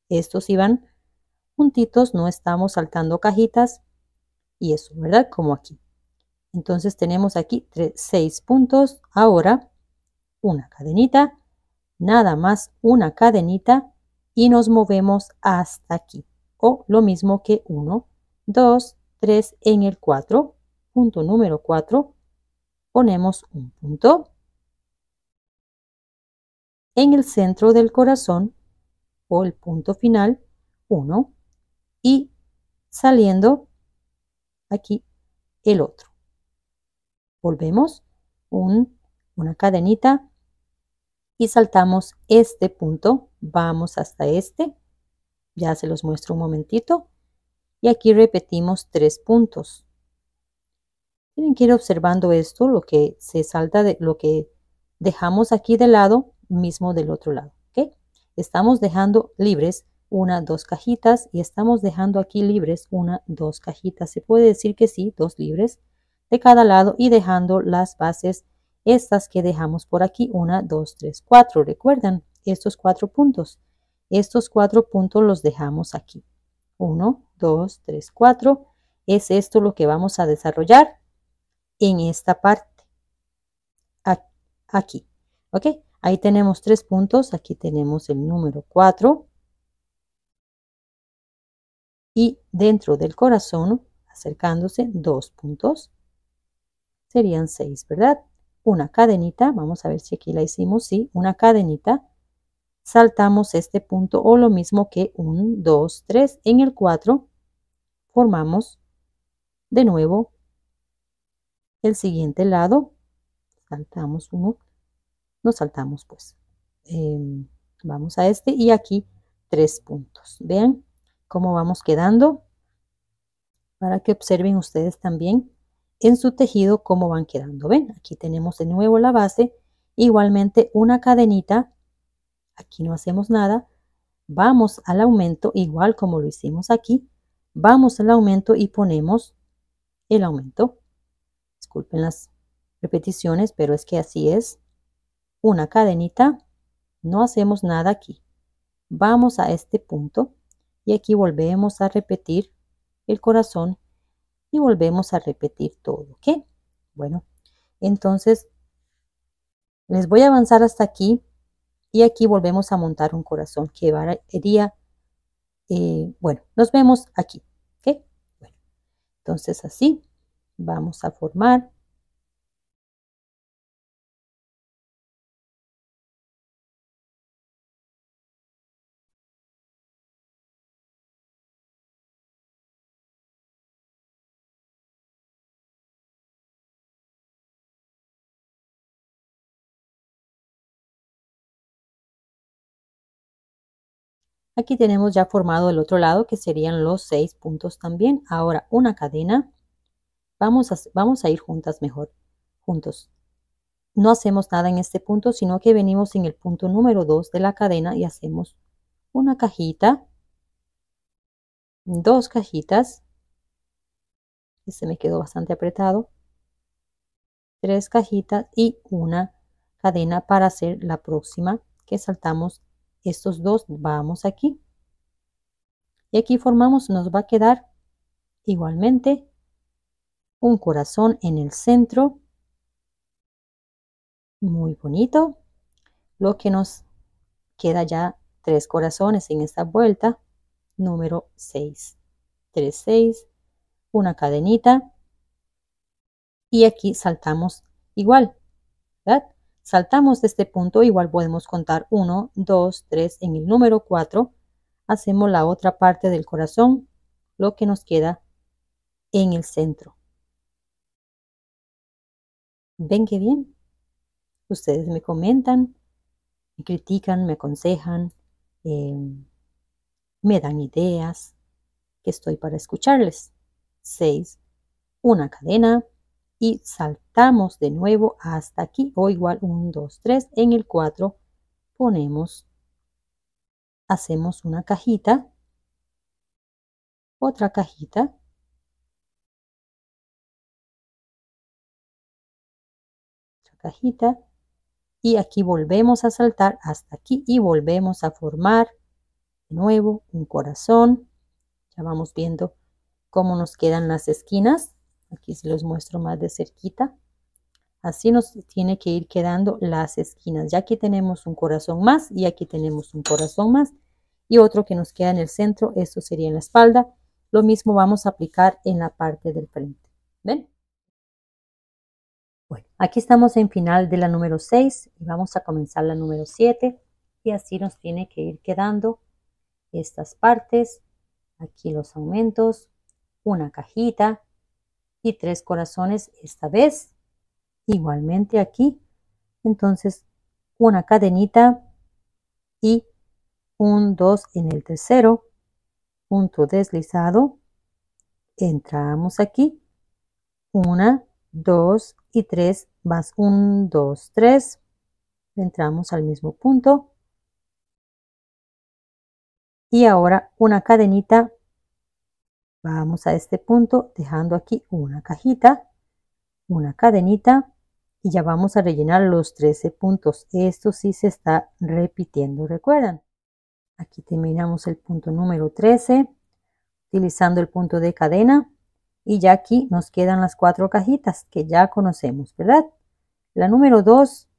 Estos iban juntitos, no estamos saltando cajitas y eso, ¿verdad? Como aquí. Entonces tenemos aquí 6 puntos. Ahora, una cadenita nada más una cadenita y nos movemos hasta aquí, o lo mismo que 1, 2, 3 en el 4, punto número 4, ponemos un punto. En el centro del corazón, o el punto final, 1, y saliendo aquí el otro. Volvemos, una cadenita, y saltamos este punto, vamos hasta este, ya se los muestro un momentito, y aquí repetimos tres puntos. Tienen que ir observando esto, lo que se salta, de, lo que dejamos aquí de lado, mismo del otro lado. ¿okay? Estamos dejando libres una, dos cajitas y estamos dejando aquí libres una, dos cajitas. Se puede decir que sí, dos libres de cada lado y dejando las bases estas que dejamos por aquí, 1, 2, 3, 4. Recuerdan estos cuatro puntos. Estos cuatro puntos los dejamos aquí. 1, 2, 3, 4. Es esto lo que vamos a desarrollar en esta parte. Aquí. ¿Ok? Ahí tenemos tres puntos. Aquí tenemos el número 4. Y dentro del corazón, acercándose, dos puntos. Serían seis, ¿verdad? una cadenita, vamos a ver si aquí la hicimos, sí, una cadenita, saltamos este punto o lo mismo que un, dos tres en el 4 formamos de nuevo el siguiente lado, saltamos uno, nos saltamos pues, em, vamos a este y aquí tres puntos, vean cómo vamos quedando para que observen ustedes también en su tejido como van quedando. ¿Ven? Aquí tenemos de nuevo la base, igualmente una cadenita, aquí no hacemos nada, vamos al aumento, igual como lo hicimos aquí, vamos al aumento y ponemos el aumento. Disculpen las repeticiones, pero es que así es. Una cadenita, no hacemos nada aquí. Vamos a este punto y aquí volvemos a repetir el corazón y volvemos a repetir todo, ¿ok? Bueno, entonces les voy a avanzar hasta aquí y aquí volvemos a montar un corazón que varía, eh, bueno, nos vemos aquí, ¿ok? Bueno, entonces así vamos a formar Aquí tenemos ya formado el otro lado que serían los seis puntos también. Ahora una cadena. Vamos a, vamos a ir juntas mejor, juntos. No hacemos nada en este punto, sino que venimos en el punto número 2 de la cadena y hacemos una cajita, dos cajitas, este me quedó bastante apretado, tres cajitas y una cadena para hacer la próxima que saltamos estos dos vamos aquí. Y aquí formamos, nos va a quedar igualmente un corazón en el centro. Muy bonito. Lo que nos queda ya tres corazones en esta vuelta. Número 6. 3, 6. Una cadenita. Y aquí saltamos igual. ¿verdad? Saltamos de este punto, igual podemos contar 1, 2, 3 en el número 4. Hacemos la otra parte del corazón, lo que nos queda en el centro. ¿Ven qué bien? Ustedes me comentan, me critican, me aconsejan, em, me dan ideas, que estoy para escucharles. 6. Una cadena, y saltamos de nuevo hasta aquí o igual 1, 2, 3. En el 4 ponemos, hacemos una cajita, otra cajita, otra cajita y aquí volvemos a saltar hasta aquí y volvemos a formar de nuevo un corazón. Ya vamos viendo cómo nos quedan las esquinas. Aquí se los muestro más de cerquita. Así nos tiene que ir quedando las esquinas. Ya aquí tenemos un corazón más y aquí tenemos un corazón más. Y otro que nos queda en el centro, esto sería en la espalda. Lo mismo vamos a aplicar en la parte del frente. ¿Ven? Bueno, aquí estamos en final de la número 6 y vamos a comenzar la número 7. Y así nos tiene que ir quedando estas partes. Aquí los aumentos, una cajita, y tres corazones esta vez. Igualmente aquí. Entonces, una cadenita y un 2 en el tercero, punto deslizado. Entramos aquí. Una, dos y tres más un, dos, tres. Entramos al mismo punto. Y ahora una cadenita Vamos a este punto dejando aquí una cajita, una cadenita y ya vamos a rellenar los 13 puntos. Esto sí se está repitiendo, recuerdan. Aquí terminamos el punto número 13 utilizando el punto de cadena y ya aquí nos quedan las cuatro cajitas que ya conocemos, ¿verdad? La número 2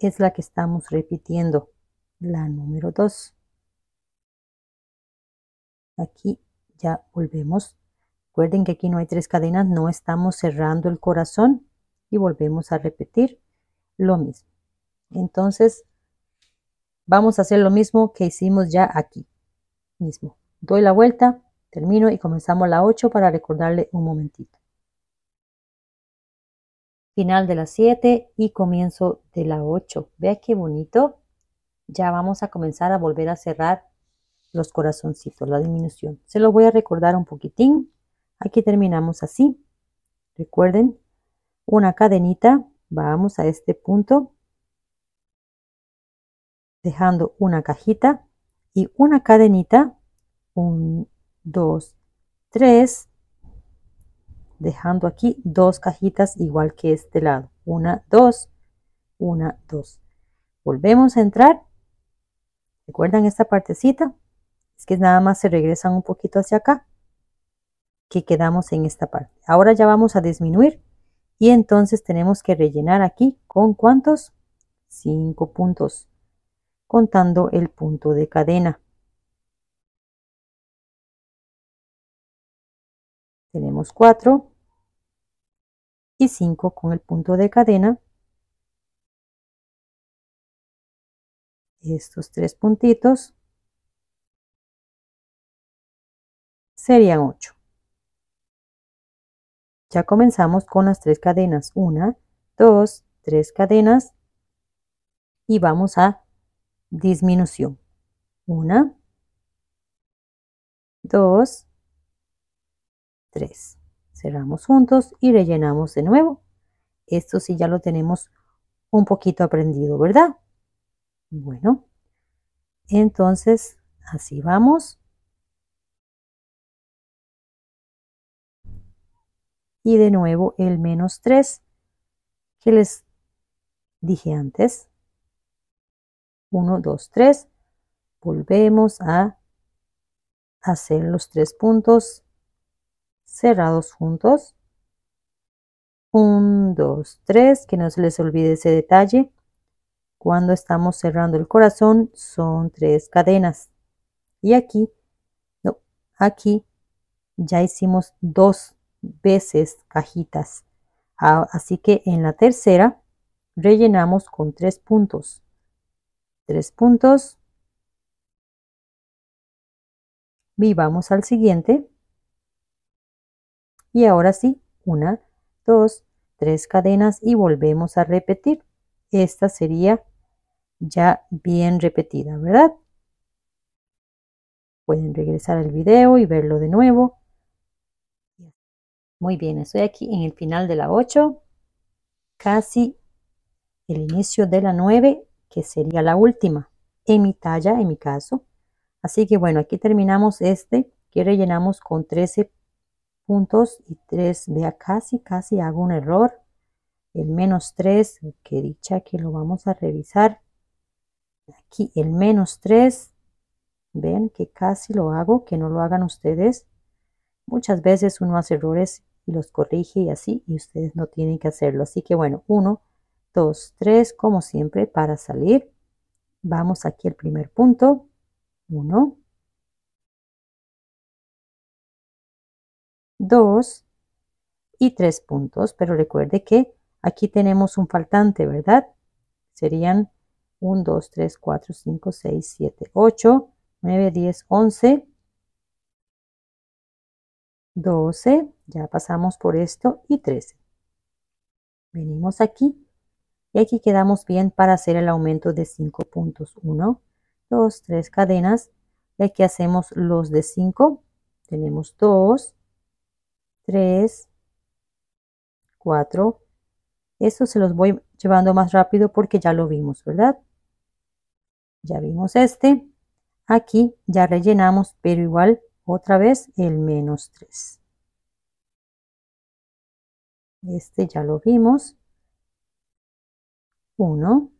es la que estamos repitiendo, la número 2. Aquí ya volvemos. Recuerden que aquí no hay tres cadenas, no estamos cerrando el corazón y volvemos a repetir lo mismo. Entonces, vamos a hacer lo mismo que hicimos ya aquí mismo. Doy la vuelta, termino y comenzamos la 8 para recordarle un momentito. Final de la 7 y comienzo de la 8. Vea qué bonito. Ya vamos a comenzar a volver a cerrar los corazoncitos, la disminución. Se lo voy a recordar un poquitín. Aquí terminamos así. Recuerden, una cadenita, vamos a este punto, dejando una cajita y una cadenita, un, dos, tres, dejando aquí dos cajitas igual que este lado, una, dos, una, dos. Volvemos a entrar, recuerdan esta partecita, es que nada más se regresan un poquito hacia acá, que quedamos en esta parte. Ahora ya vamos a disminuir y entonces tenemos que rellenar aquí con cuántos? cinco puntos, contando el punto de cadena. Tenemos 4 y 5 con el punto de cadena. Estos tres puntitos serían 8. Ya comenzamos con las tres cadenas. 1, 2, 3 cadenas y vamos a disminución. 1, 2, 3. Cerramos juntos y rellenamos de nuevo. Esto sí ya lo tenemos un poquito aprendido, ¿verdad? Bueno, entonces así vamos. y de nuevo el menos 3 que les dije antes. 1, 2, 3. Volvemos a hacer los tres puntos cerrados juntos. 1, 2, 3, que no se les olvide ese detalle. Cuando estamos cerrando el corazón son tres cadenas. Y aquí, no, aquí ya hicimos dos veces cajitas. Ah, así que en la tercera rellenamos con tres puntos. Tres puntos. Y vamos al siguiente. Y ahora sí, una, dos, tres cadenas y volvemos a repetir. Esta sería ya bien repetida, ¿verdad? Pueden regresar al vídeo y verlo de nuevo. Muy bien, estoy aquí en el final de la 8, casi el inicio de la 9, que sería la última, en mi talla, en mi caso. Así que bueno, aquí terminamos este, que rellenamos con 13 puntos y 3, vea, casi, casi hago un error. El menos 3, que dicha que lo vamos a revisar. Aquí el menos 3, ven que casi lo hago, que no lo hagan ustedes Muchas veces uno hace errores y los corrige y así, y ustedes no tienen que hacerlo. Así que bueno, 1, 2, 3, como siempre, para salir. Vamos aquí al primer punto. 1, 2 y 3 puntos. Pero recuerde que aquí tenemos un faltante, ¿verdad? Serían 1, 2, 3, 4, 5, 6, 7, 8, 9, 10, 11, 12, ya pasamos por esto, y 13. Venimos aquí y aquí quedamos bien para hacer el aumento de 5 puntos. 1, 2, 3 cadenas y aquí hacemos los de 5. Tenemos 2, 3, 4. esto se los voy llevando más rápido porque ya lo vimos, ¿verdad? Ya vimos este. Aquí ya rellenamos, pero igual otra vez el menos 3. Este ya lo vimos. 1,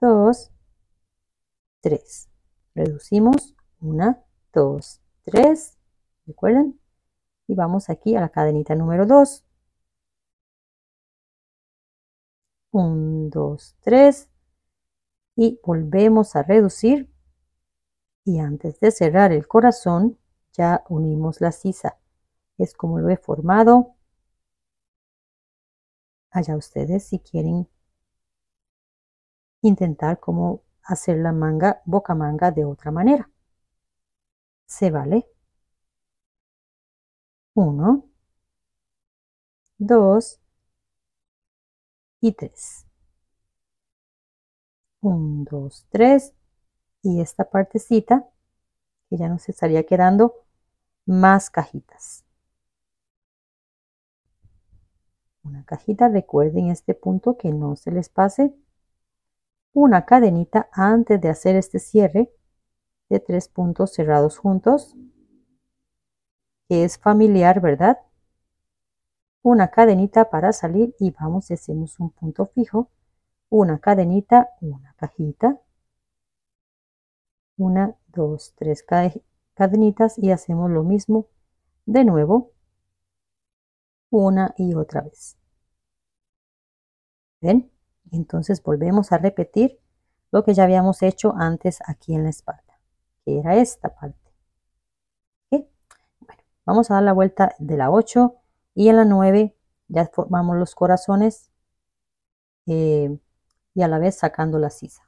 2, 3. Reducimos 1, 2, 3. ¿Recuerdan? Y vamos aquí a la cadenita número 2. 1, 2, 3. Y volvemos a reducir y antes de cerrar el corazón, ya unimos la sisa. Es como lo he formado. Allá ustedes si quieren intentar cómo hacer la manga, boca manga de otra manera. Se vale. Uno, dos y tres. 1, dos, tres y esta partecita que ya nos estaría quedando más cajitas. Una cajita, recuerden este punto que no se les pase. Una cadenita antes de hacer este cierre de tres puntos cerrados juntos, que es familiar, ¿verdad? Una cadenita para salir y vamos, hacemos un punto fijo, una cadenita, una cajita, una, dos, tres cadenitas y hacemos lo mismo de nuevo una y otra vez. ¿Ven? Entonces volvemos a repetir lo que ya habíamos hecho antes aquí en la espalda, que era esta parte. Bueno, vamos a dar la vuelta de la 8 y en la 9 ya formamos los corazones eh, y a la vez sacando la sisa.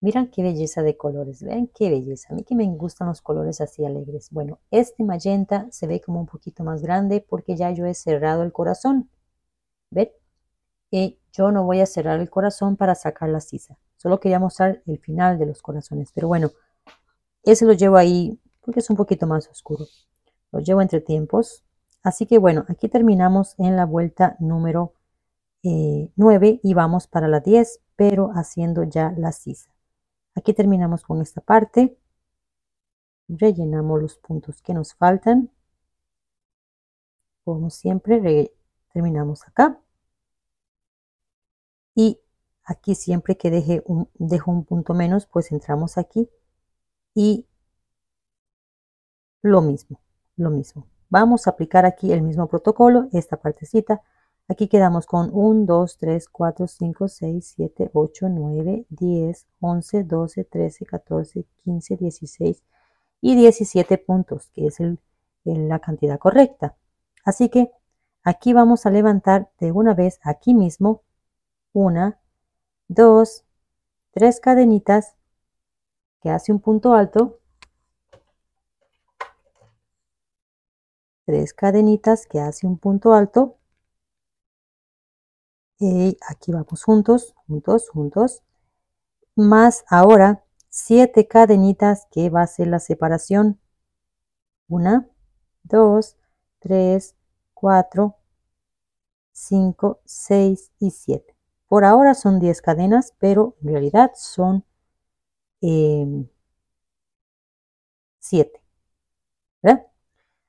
Miran qué belleza de colores, vean qué belleza. A mí que me gustan los colores así alegres. Bueno, este magenta se ve como un poquito más grande porque ya yo he cerrado el corazón. ¿Ven? Y eh, yo no voy a cerrar el corazón para sacar la sisa. Solo quería mostrar el final de los corazones. Pero bueno, ese lo llevo ahí porque es un poquito más oscuro. Lo llevo entre tiempos. Así que bueno, aquí terminamos en la vuelta número 9 eh, y vamos para la 10, pero haciendo ya la sisa. Aquí terminamos con esta parte. Rellenamos los puntos que nos faltan. Como siempre, terminamos acá. Y aquí siempre que deje un, dejo un punto menos, pues entramos aquí y lo mismo, lo mismo. Vamos a aplicar aquí el mismo protocolo, esta partecita, Aquí quedamos con 1, 2, 3, 4, 5, 6, 7, 8, 9, 10, 11, 12, 13, 14, 15, 16 y 17 puntos, que es el, la cantidad correcta. Así que aquí vamos a levantar de una vez aquí mismo una, 2, tres cadenitas que hace un punto alto, tres cadenitas que hace un punto alto, Aquí vamos juntos, juntos, juntos. Más ahora 7 cadenitas que va a ser la separación. 1, 2, 3, 4, 5, 6 y 7. Por ahora son 10 cadenas, pero en realidad son 7. Em, ¿Verdad?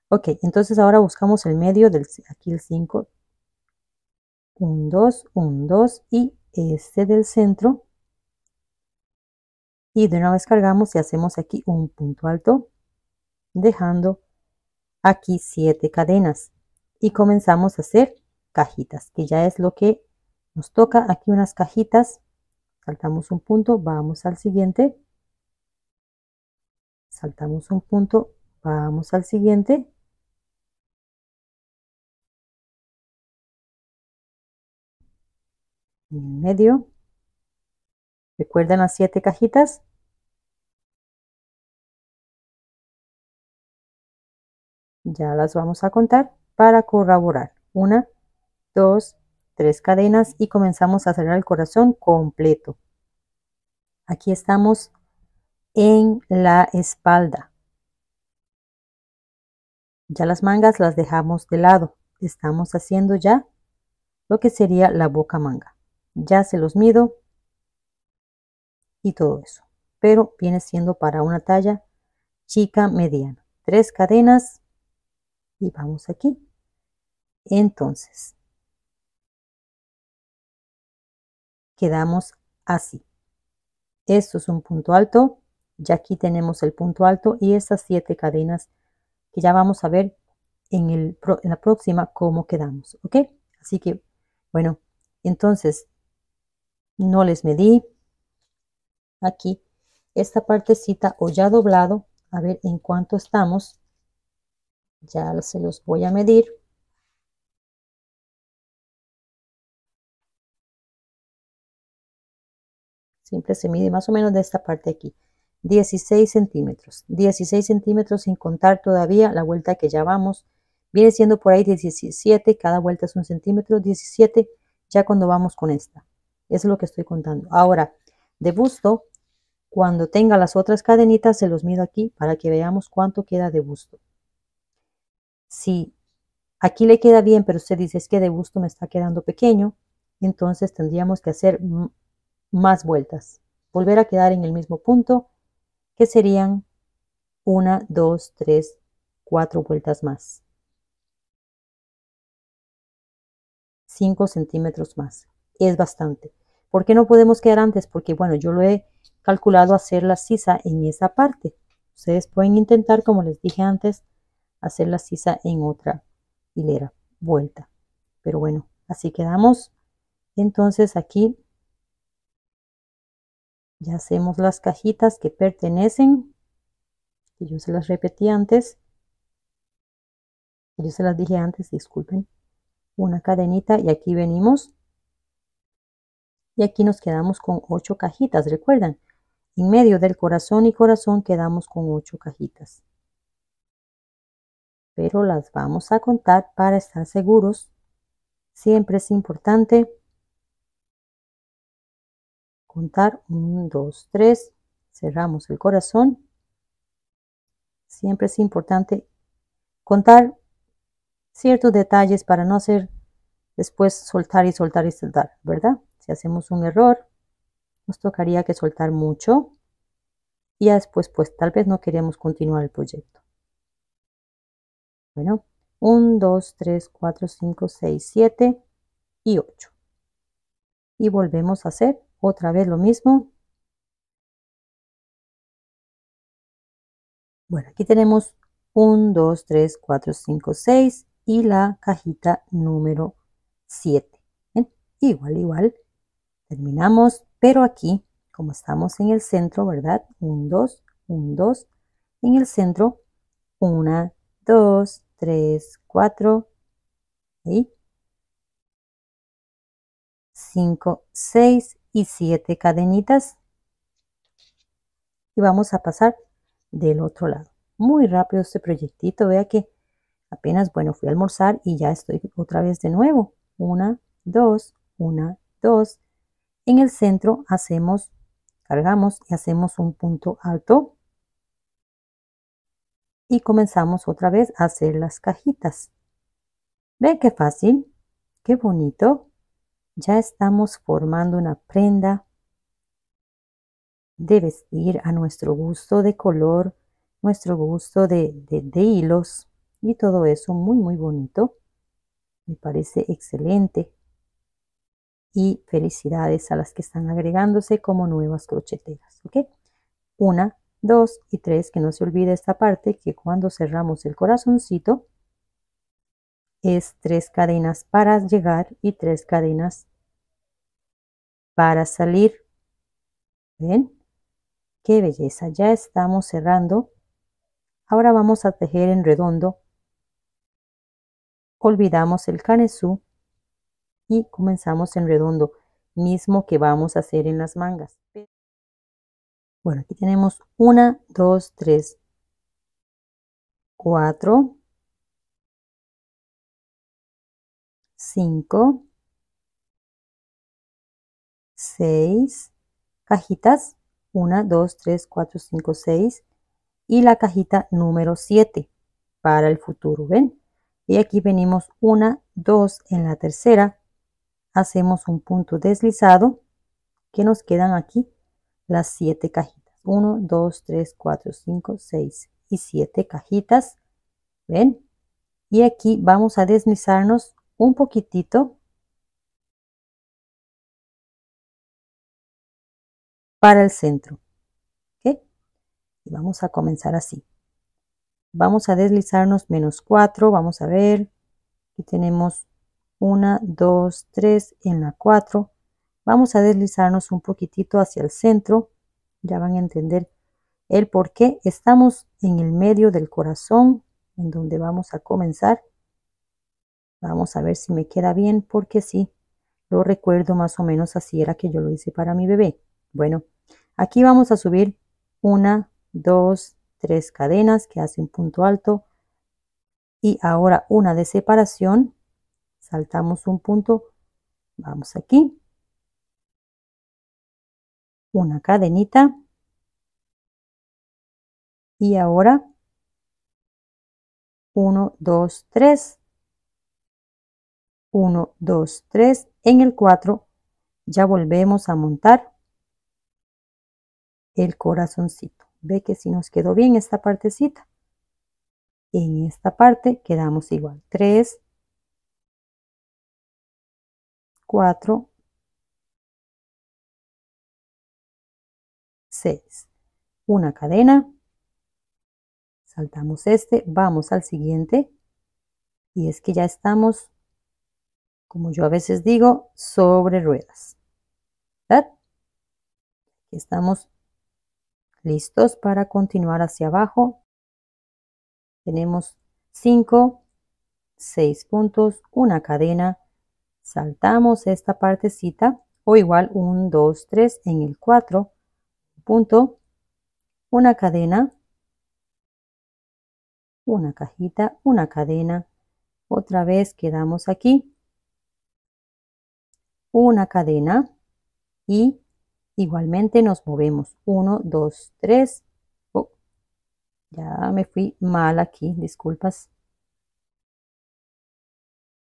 Ok, entonces ahora buscamos el medio del aquí el 5. Un 2, un 2 y este del centro. Y de una vez cargamos y hacemos aquí un punto alto, dejando aquí siete cadenas. Y comenzamos a hacer cajitas, que ya es lo que nos toca. Aquí unas cajitas, saltamos un punto, vamos al siguiente. Saltamos un punto, vamos al siguiente en el medio. ¿Recuerdan las siete cajitas? Ya las vamos a contar para corroborar. Una, dos, tres cadenas y comenzamos a cerrar el corazón completo. Aquí estamos en la espalda. Ya las mangas las dejamos de lado. Estamos haciendo ya lo que sería la boca manga ya se los mido y todo eso. Pero viene siendo para una talla chica mediana. Tres cadenas y vamos aquí. Entonces, quedamos así. Esto es un punto alto. Ya aquí tenemos el punto alto y estas siete cadenas que ya vamos a ver en, el, en la próxima cómo quedamos. ¿Ok? Así que, bueno, entonces no les medí. Aquí, esta partecita o ya doblado, a ver en cuánto estamos. Ya se los voy a medir. Siempre se mide más o menos de esta parte aquí. 16 centímetros. 16 centímetros sin contar todavía la vuelta que ya vamos. Viene siendo por ahí 17, cada vuelta es un centímetro. 17 ya cuando vamos con esta. Es lo que estoy contando. Ahora, de busto, cuando tenga las otras cadenitas, se los mido aquí para que veamos cuánto queda de busto. Si aquí le queda bien, pero usted dice es que de busto me está quedando pequeño, entonces tendríamos que hacer más vueltas. Volver a quedar en el mismo punto, que serían una, dos, tres, cuatro vueltas más. Cinco centímetros más es bastante. ¿Por qué no podemos quedar antes? Porque, bueno, yo lo he calculado hacer la sisa en esa parte. Ustedes pueden intentar, como les dije antes, hacer la sisa en otra hilera, vuelta. Pero bueno, así quedamos. Entonces aquí ya hacemos las cajitas que pertenecen. yo se las repetí antes. Yo se las dije antes, disculpen. Una cadenita y aquí venimos y aquí nos quedamos con ocho cajitas, recuerdan, en medio del corazón y corazón quedamos con ocho cajitas. Pero las vamos a contar para estar seguros. Siempre es importante contar Un, dos, tres. cerramos el corazón. Siempre es importante contar ciertos detalles para no hacer después soltar y soltar y soltar, ¿verdad? Si hacemos un error, nos tocaría que soltar mucho y después pues tal vez no queremos continuar el proyecto. Bueno, 1, 2, 3, 4, 5, 6, 7 y 8. Y volvemos a hacer otra vez lo mismo. Bueno, aquí tenemos 1, 2, 3, 4, 5, 6 y la cajita número 7. Igual, igual. Terminamos, pero aquí, como estamos en el centro, ¿verdad? 1, 2, 1, 2. En el centro, 1, 2, 3, 4. Ahí. 5, 6 y 7 cadenitas. Y vamos a pasar del otro lado. Muy rápido este proyectito. Vea que apenas, bueno, fui a almorzar y ya estoy otra vez de nuevo. 1, 2, 1, 2, en el centro hacemos, cargamos y hacemos un punto alto. Y comenzamos otra vez a hacer las cajitas. ¿Ven qué fácil? ¡Qué bonito! Ya estamos formando una prenda de vestir a nuestro gusto de color, nuestro gusto de, de, hilos y todo eso muy muy bonito. Me parece excelente y felicidades a las que están agregándose como nuevas crocheteras. ¿ok? Una, dos y tres, que no se olvide esta parte que cuando cerramos el corazoncito es tres cadenas para llegar y tres cadenas para salir. ¿Ven? ¡Qué belleza! Ya estamos cerrando. Ahora vamos a tejer en redondo. Olvidamos el canesú y comenzamos en redondo, mismo que vamos a hacer en las mangas. Bueno, aquí tenemos 1, 2, 3, 4, 5, 6 cajitas, 1, 2, 3, 4, 5, 6 y la cajita número 7 para el futuro, ¿ven? Y aquí venimos 1, 2 en la tercera, hacemos un punto deslizado que nos quedan aquí las 7 cajitas 1 2 3 4 5 6 y 7 cajitas ven y aquí vamos a deslizarnos un poquitito para el centro ¿Ok? y vamos a comenzar así vamos a deslizarnos menos 4 vamos a ver aquí tenemos una dos tres en la 4. Vamos a deslizarnos un poquitito hacia el centro, ya van a entender el por qué. Estamos en el medio del corazón, en donde vamos a comenzar. Vamos a ver si me queda bien, porque sí, lo recuerdo más o menos así era que yo lo hice para mi bebé. Bueno, aquí vamos a subir una, dos, tres cadenas que hacen punto alto y ahora una de separación saltamos un punto, vamos aquí, una cadenita y ahora 1, 2, 3, 1, 2, 3, en el 4 ya volvemos a montar el corazoncito. Ve que si nos quedó bien esta partecita, en esta parte quedamos igual, 3, 4, 6. Una cadena, saltamos este, vamos al siguiente y es que ya estamos, como yo a veces digo, sobre ruedas. ¿verdad? Aquí estamos listos para continuar hacia abajo. Tenemos 5, 6 puntos, una cadena, saltamos esta partecita o igual 1, 2, 3 en el 4, punto, una cadena, una cajita, una cadena, otra vez quedamos aquí, una cadena y igualmente nos movemos 1, 2, 3, ya me fui mal aquí, disculpas,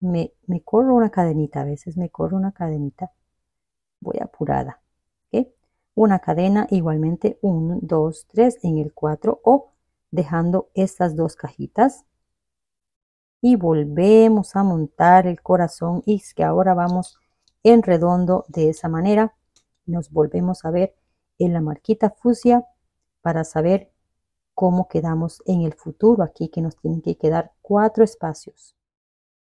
me, corro una cadenita, a veces me corro una cadenita, voy apurada. Una cadena, igualmente 1, 2, 3 en el 4 o dejando estas dos cajitas. Y volvemos a montar el corazón y es que ahora vamos en redondo de esa manera. Nos volvemos a ver en la marquita fusia para saber cómo quedamos en el futuro. Aquí que nos tienen que quedar cuatro espacios.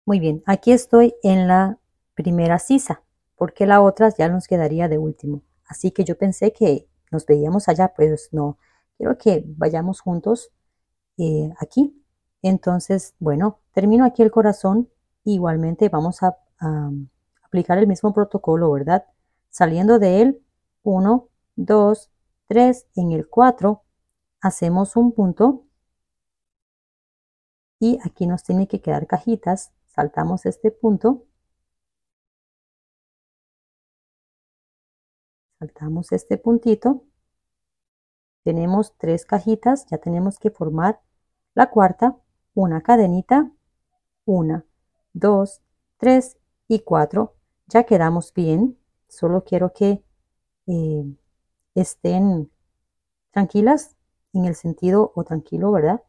Muy bien, aquí estoy en la primera sisa, porque la otra ya nos quedaría de último. Así que yo pensé que nos veíamos allá, pues no, quiero que vayamos juntos eh, aquí. Entonces, bueno, termino aquí el corazón, igualmente vamos a, a aplicar el mismo protocolo, ¿verdad? Saliendo de él, 1, 2, 3, en el 4 hacemos un punto y aquí nos tiene que quedar cajitas saltamos este punto, saltamos este puntito, tenemos tres cajitas, ya tenemos que formar la cuarta, una cadenita, una, dos, tres y cuatro, ya quedamos bien, solo quiero que eh, estén tranquilas en el sentido o tranquilo, ¿verdad?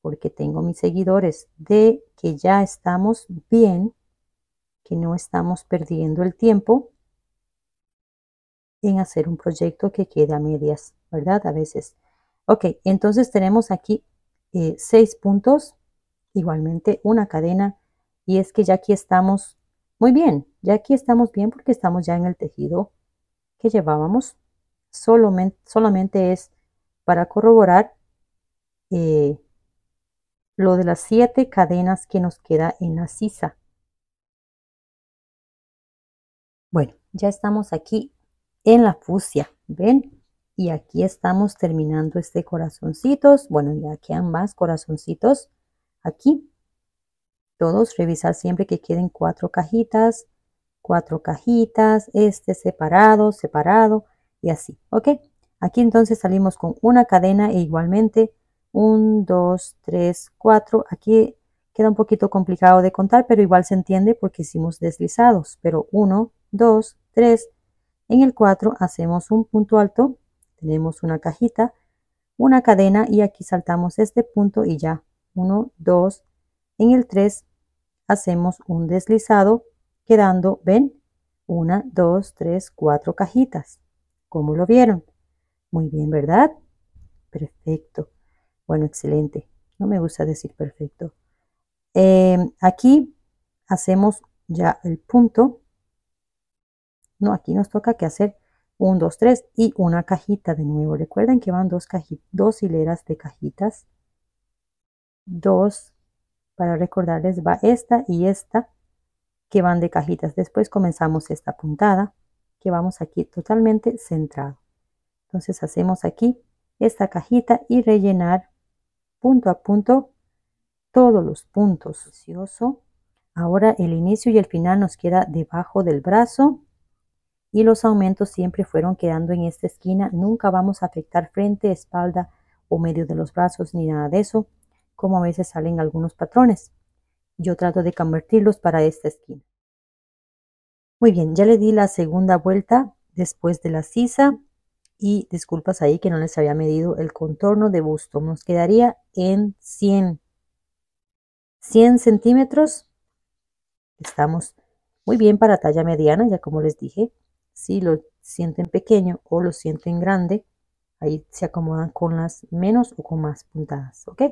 porque tengo mis seguidores, de que ya estamos bien, que no estamos perdiendo el tiempo en hacer un proyecto que quede a medias, ¿verdad? A veces. Ok, entonces tenemos aquí eh, seis puntos, igualmente una cadena, y es que ya aquí estamos muy bien, ya aquí estamos bien porque estamos ya en el tejido que llevábamos, solamente, solamente es para corroborar eh, lo de las siete cadenas que nos queda en la sisa. Bueno, ya estamos aquí en la fusia, ¿ven? Y aquí estamos terminando este corazoncitos. Bueno, ya quedan más corazoncitos aquí. Todos revisar siempre que queden cuatro cajitas, cuatro cajitas, este separado, separado y así, ¿ok? Aquí entonces salimos con una cadena e igualmente 1, 2, 3, 4. Aquí queda un poquito complicado de contar, pero igual se entiende porque hicimos deslizados. Pero 1, 2, 3. En el 4 hacemos un punto alto, tenemos una cajita, una cadena y aquí saltamos este punto y ya. 1, 2. En el 3 hacemos un deslizado, quedando, ven, 1, 2, 3, 4 cajitas. ¿Cómo lo vieron? Muy bien, ¿verdad? Perfecto. Bueno, excelente. No me gusta decir perfecto. Em, aquí hacemos ya el punto. No, aquí nos toca que hacer un, dos, tres y una cajita de nuevo. Recuerden que van dos, dos hileras de cajitas. Dos, para recordarles, va esta y esta que van de cajitas. Después comenzamos esta puntada que vamos aquí totalmente centrado. Entonces hacemos aquí esta cajita y rellenar punto a punto todos los puntos. Ocioso. Ahora el inicio y el final nos queda debajo del brazo y los aumentos siempre fueron quedando en esta esquina. Nunca vamos a afectar frente, espalda o medio de los brazos ni nada de eso, como a veces salen algunos patrones. Yo trato de convertirlos para esta esquina. Muy bien, ya le di la segunda vuelta después de la sisa y disculpas ahí que no les había medido el contorno de busto. Nos quedaría en 100. 100 centímetros. Estamos muy bien para talla mediana, ya como les dije. Si lo sienten pequeño o lo sienten grande, ahí se acomodan con las menos o con más puntadas. ¿Ok?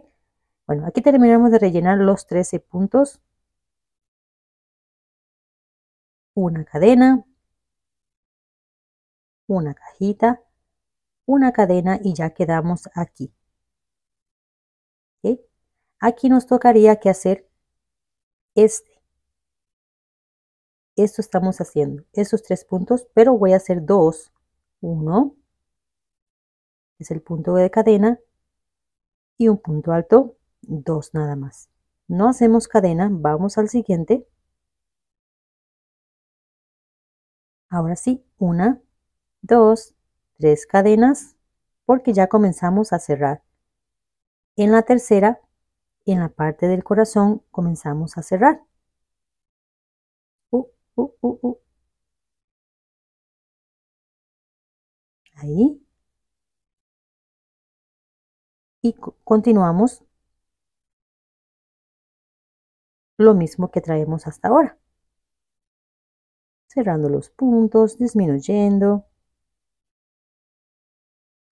Bueno, aquí terminamos de rellenar los 13 puntos. Una cadena. Una cajita una cadena y ya quedamos aquí. Aquí nos tocaría que hacer este. Esto estamos haciendo, esos tres puntos, pero voy a hacer dos. Uno, es el punto de cadena, y un punto alto, dos nada más. No hacemos cadena, vamos al siguiente. Ahora sí, una, dos, tres cadenas porque ya comenzamos a cerrar. En la tercera, en la parte del corazón, comenzamos a cerrar. Uh, uh, uh, Ahí. Y continuamos lo mismo que traemos hasta ahora. Cerrando los puntos, disminuyendo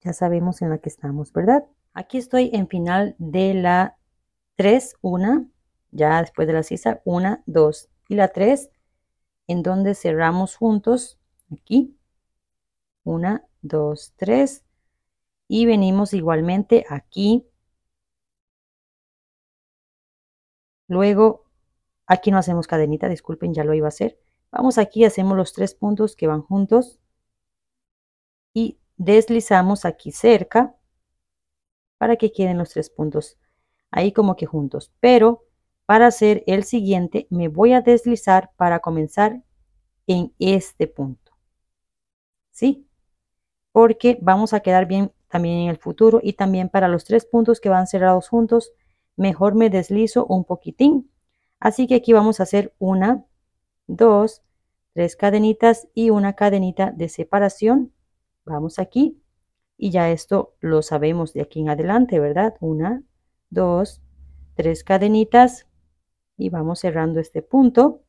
ya sabemos en la que estamos, ¿verdad? Aquí estoy en final de la 3, 1, ya después de la sisa, 1, 2 y la 3, en donde cerramos juntos, aquí, 1, 2, 3, y venimos igualmente aquí. Luego, aquí no hacemos cadenita, disculpen, ya lo iba a hacer. Vamos aquí, hacemos los tres puntos que van juntos y deslizamos aquí cerca para que queden los tres puntos ahí como que juntos. Pero para hacer el siguiente me voy a deslizar para comenzar en este punto. ¿Sí? Porque vamos a quedar bien también en el futuro y también para los tres puntos que van cerrados juntos, mejor me deslizo un poquitín. Así que aquí vamos a hacer una, dos, tres cadenitas y una cadenita de separación Vamos aquí y ya esto lo sabemos de aquí en adelante, ¿verdad? Una, dos, tres cadenitas y vamos cerrando este punto.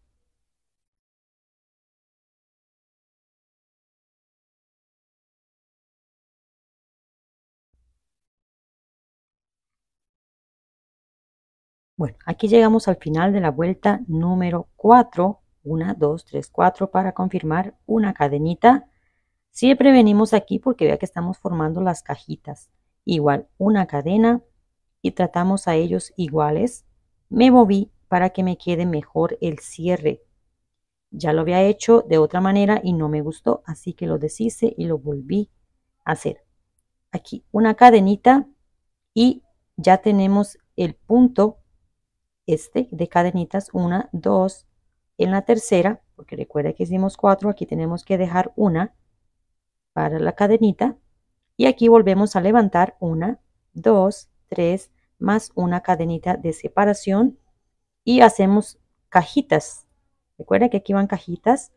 Bueno, aquí llegamos al final de la vuelta número 4, 1, 2, 3, 4 para confirmar una cadenita Siempre venimos aquí porque vea que estamos formando las cajitas. Igual una cadena y tratamos a ellos iguales. Me moví para que me quede mejor el cierre. Ya lo había hecho de otra manera y no me gustó, así que lo deshice y lo volví a hacer. Aquí una cadenita y ya tenemos el punto este de cadenitas, una, dos, en la tercera, porque recuerda que hicimos cuatro, aquí tenemos que dejar una, para la cadenita y aquí volvemos a levantar una, dos, tres, más una cadenita de separación y hacemos cajitas. Recuerda que aquí van cajitas.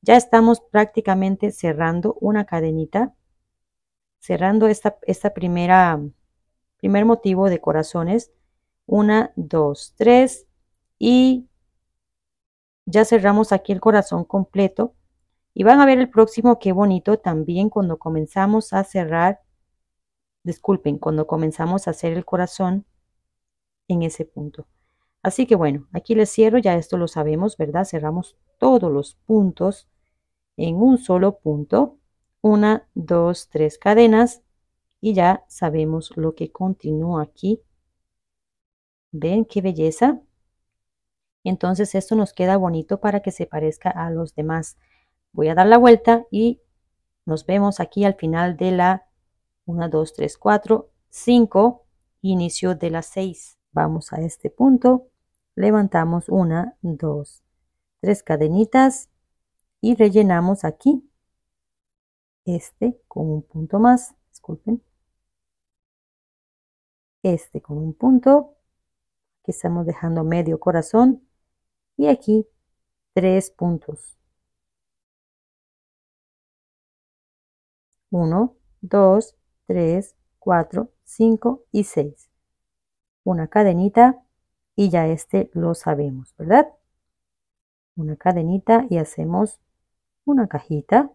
Ya estamos prácticamente cerrando una cadenita, cerrando esta, esta primera, primer motivo de corazones. Una, dos, tres y ya cerramos aquí el corazón completo y van a ver el próximo, qué bonito también cuando comenzamos a cerrar, disculpen, cuando comenzamos a hacer el corazón en ese punto. Así que bueno, aquí les cierro, ya esto lo sabemos, ¿verdad? Cerramos todos los puntos en un solo punto. Una, dos, tres cadenas y ya sabemos lo que continúa aquí. ¿Ven qué belleza? Entonces esto nos queda bonito para que se parezca a los demás. Voy a dar la vuelta y nos vemos aquí al final de la 1, 2, 3, 4, 5, inicio de la 6. Vamos a este punto, levantamos una, 2, tres cadenitas y rellenamos aquí este con un punto más, disculpen, este con un punto, que estamos dejando medio corazón y aquí tres puntos. 1, 2, 3, 4, 5 y 6. Una cadenita y ya este lo sabemos, ¿verdad? Una cadenita y hacemos una cajita,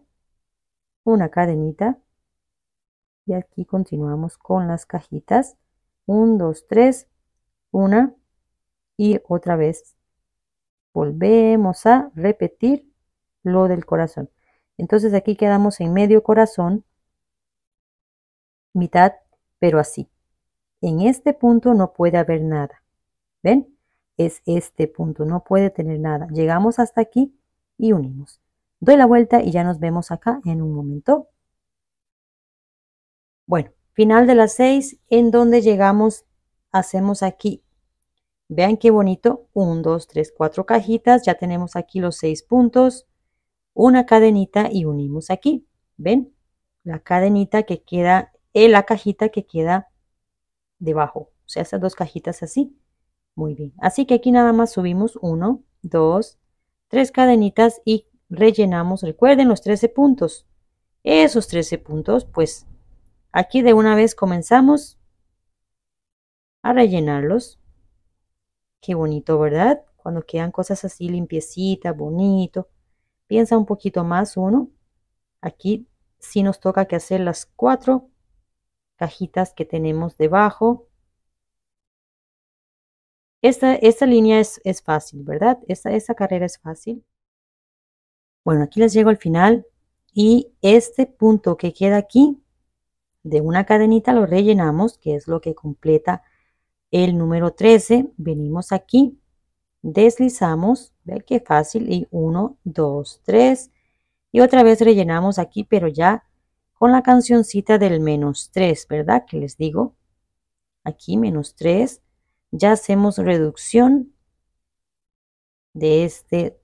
una cadenita y aquí continuamos con las cajitas. 1, 2, 3, 1 y otra vez volvemos a repetir lo del corazón. Entonces aquí quedamos en medio corazón, mitad, pero así. En este punto no puede haber nada. ¿Ven? Es este punto, no puede tener nada. Llegamos hasta aquí y unimos. Doy la vuelta y ya nos vemos acá en un momento. Bueno, final de las seis, en donde llegamos, hacemos aquí. Vean qué bonito, 1, 2, 3, cuatro cajitas, ya tenemos aquí los seis puntos una cadenita y unimos aquí. ¿Ven? La cadenita que queda en eh, la cajita que queda debajo. O sea, estas dos cajitas así. Muy bien. Así que aquí nada más subimos 1, 2, tres cadenitas y rellenamos, recuerden, los 13 puntos. Esos 13 puntos, pues aquí de una vez comenzamos a rellenarlos. Qué bonito, ¿verdad? Cuando quedan cosas así limpiecitas, bonito piensa un poquito más uno. Aquí sí nos toca que hacer las cuatro cajitas que tenemos debajo. Esta, esta línea es, es, fácil, ¿verdad? Esta, esta carrera es fácil. Bueno, aquí les llego al final y este punto que queda aquí de una cadenita lo rellenamos, que es lo que completa el número 13. Venimos aquí, deslizamos ¿Ve qué fácil? Y 1, 2, 3. Y otra vez rellenamos aquí, pero ya con la cancioncita del menos 3, ¿verdad? Que les digo. Aquí menos 3. Ya hacemos reducción de este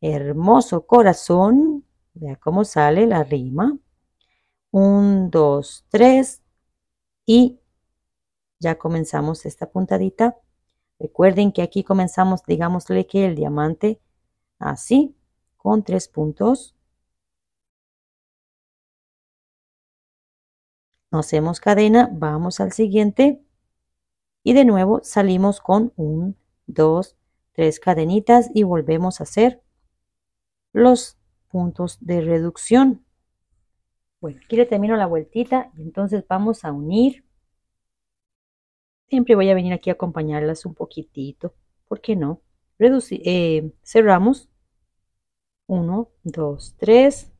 hermoso corazón. Vea cómo sale la rima. 1, 2, 3. Y ya comenzamos esta puntadita Recuerden que aquí comenzamos, digámosle que el diamante así, con tres puntos. No hacemos cadena, vamos al siguiente y de nuevo salimos con un, dos, tres cadenitas y volvemos a hacer los puntos de reducción. Bueno, aquí le termino la vueltita y entonces vamos a unir siempre voy a venir aquí a acompañarlas un poquitito. ¿Por qué no? Eh, cerramos. 1, 2, 3.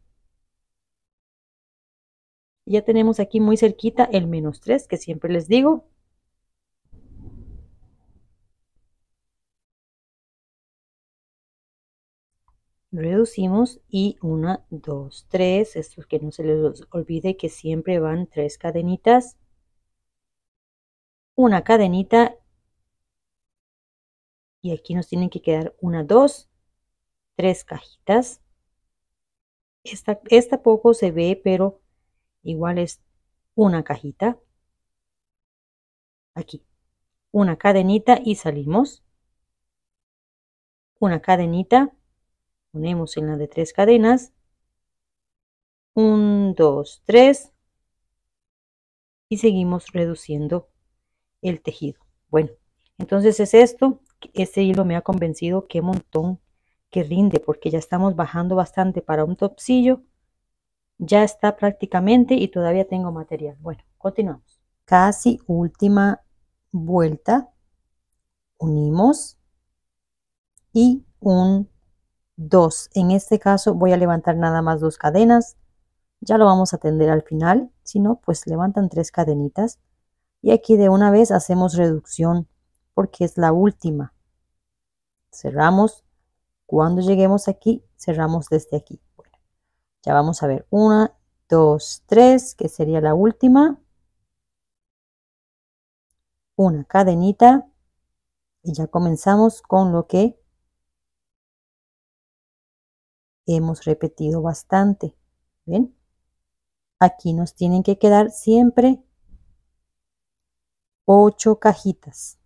Ya tenemos aquí muy cerquita el menos 3 que siempre les digo. reducimos y 1, dos, tres. esto es que no se les olvide que siempre van tres cadenitas una cadenita y aquí nos tienen que quedar una, dos, tres cajitas. Esta, esta poco se ve, pero igual es una cajita. Aquí, una cadenita y salimos. Una cadenita, ponemos en la de tres cadenas. Un, dos, tres. Y seguimos reduciendo el tejido. Bueno, entonces es esto, este hilo me ha convencido qué montón que rinde, porque ya estamos bajando bastante para un topsillo, ya está prácticamente y todavía tengo material. Bueno, continuamos. Casi última vuelta, unimos y un 2. En este caso voy a levantar nada más dos cadenas, ya lo vamos a tender al final, si no, pues levantan tres cadenitas y aquí de una vez hacemos reducción porque es la última. Cerramos. Cuando lleguemos aquí, cerramos desde aquí. Bueno, ya vamos a ver. Una, dos, tres, que sería la última. Una cadenita. Y ya comenzamos con lo que hemos repetido bastante. ¿Ven? Aquí nos tienen que quedar siempre ocho cajitas.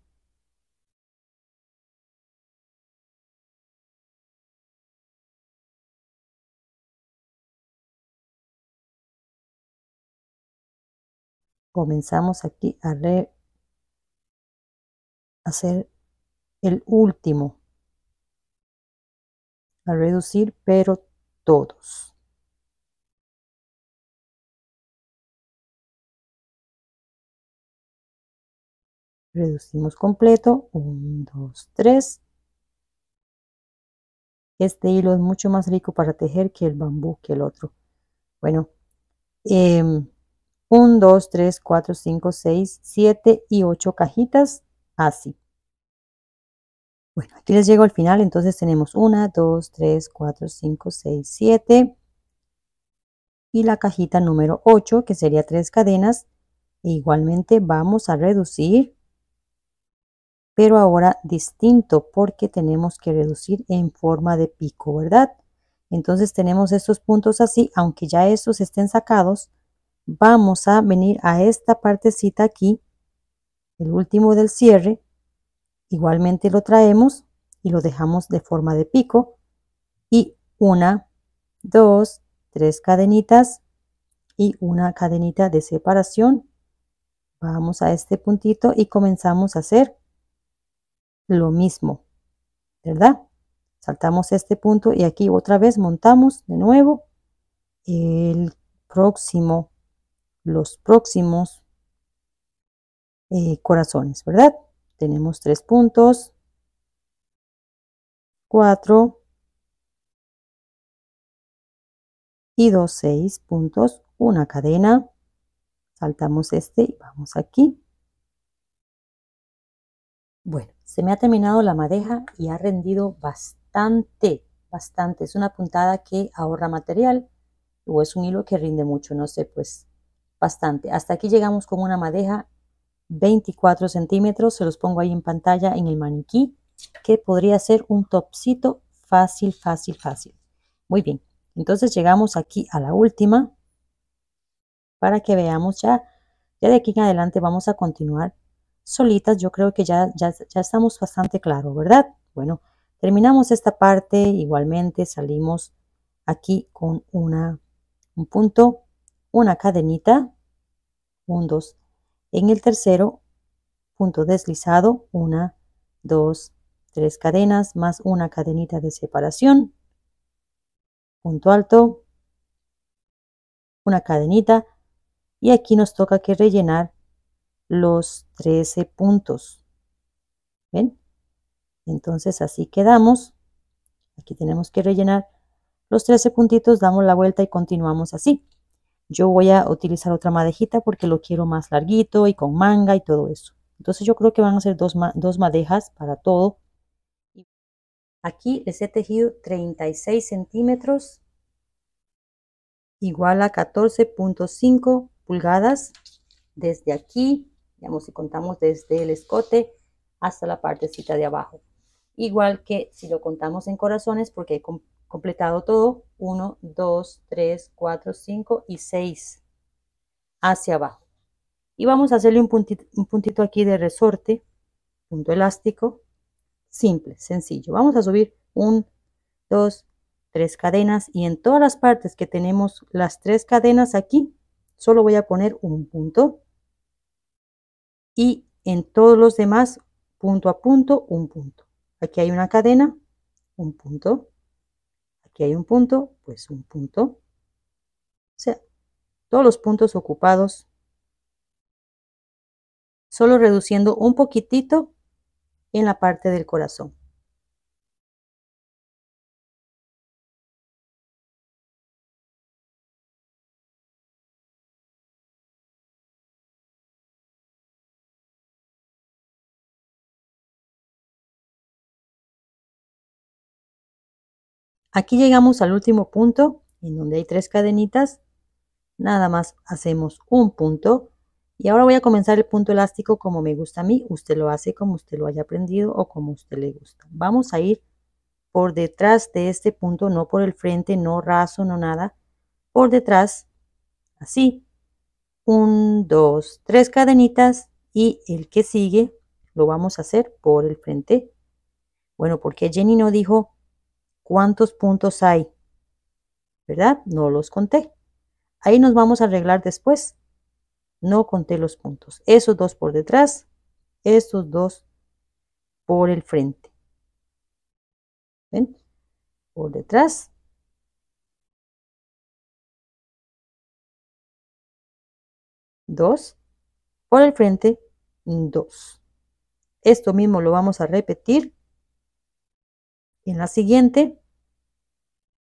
Comenzamos aquí a hacer el último, a reducir, pero todos. reducimos completo, 1, 2, 3. Este hilo es mucho más rico para tejer que el bambú, que el otro. Bueno, 1, 2, 3, 4, 5, 6, 7 y 8 cajitas, así. Bueno, aquí les llego al final, entonces tenemos 1, 2, 3, 4, 5, 6, 7 y la cajita número 8, que sería 3 cadenas. E igualmente vamos a reducir pero ahora distinto porque tenemos que reducir en forma de pico, ¿verdad? Entonces tenemos estos puntos así, aunque ya estos estén sacados, vamos a venir a esta partecita aquí, el último del cierre, igualmente lo traemos y lo dejamos de forma de pico y una, dos, tres cadenitas y una cadenita de separación. Vamos a este puntito y comenzamos a hacer lo mismo, ¿verdad? Saltamos este punto y aquí otra vez montamos de nuevo el próximo, los próximos eh, corazones, ¿verdad? Tenemos tres puntos, cuatro y dos, seis puntos, una cadena, saltamos este y vamos aquí, bueno, se me ha terminado la madeja y ha rendido bastante, bastante. Es una puntada que ahorra material o es un hilo que rinde mucho, no sé, pues bastante. Hasta aquí llegamos con una madeja 24 centímetros, se los pongo ahí en pantalla en el maniquí, que podría ser un topsito fácil, fácil, fácil. Muy bien, entonces llegamos aquí a la última para que veamos ya, ya de aquí en adelante vamos a continuar solitas, yo creo que ya, ya, estamos bastante claro, ¿verdad? Bueno, terminamos esta parte, igualmente salimos aquí con una, un punto, una cadenita, un, dos. En el tercero, punto deslizado, una, dos, tres cadenas, más una cadenita de separación, punto alto, una cadenita, y aquí nos toca que rellenar los 13 puntos. ¿Ven? Entonces así quedamos. Aquí tenemos que rellenar los 13 puntitos, damos la vuelta y continuamos así. Yo voy a utilizar otra madejita porque lo quiero más larguito y con manga y todo eso. Entonces yo creo que van a ser dos, dos madejas para todo. Aquí les he tejido 36 centímetros igual a 14.5 pulgadas desde aquí Digamos, si contamos desde el escote hasta la partecita de abajo. Igual que si lo contamos en corazones, porque he completado todo, 1, 2, 3, 4, 5 y 6 hacia abajo. Y vamos a hacerle un puntito, un puntito aquí de resorte, punto elástico, simple, sencillo. Vamos a subir 1, 2, 3 cadenas y en todas las partes que tenemos las tres cadenas aquí, solo voy a poner un punto y en todos los demás punto a punto un punto. Aquí hay una cadena, un punto. Aquí hay un punto, pues un punto. O sea, todos los puntos ocupados. Solo reduciendo un poquitito en la parte del corazón. Aquí llegamos al último punto, en donde hay tres cadenitas. Nada más hacemos un punto. Y ahora voy a comenzar el punto elástico como me gusta a mí. Usted lo hace como usted lo haya aprendido o como usted le gusta. Vamos a ir por detrás de este punto, no por el frente, no raso, no nada. Por detrás, así. Un, dos, tres cadenitas y el que sigue lo vamos a hacer por el frente. Bueno, porque Jenny no dijo ¿Cuántos puntos hay? ¿Verdad? No los conté. Ahí nos vamos a arreglar después. No conté los puntos. Esos dos por detrás, estos dos por el frente. ¿Ven? Por detrás. Dos. Por el frente, dos. Esto mismo lo vamos a repetir en la siguiente,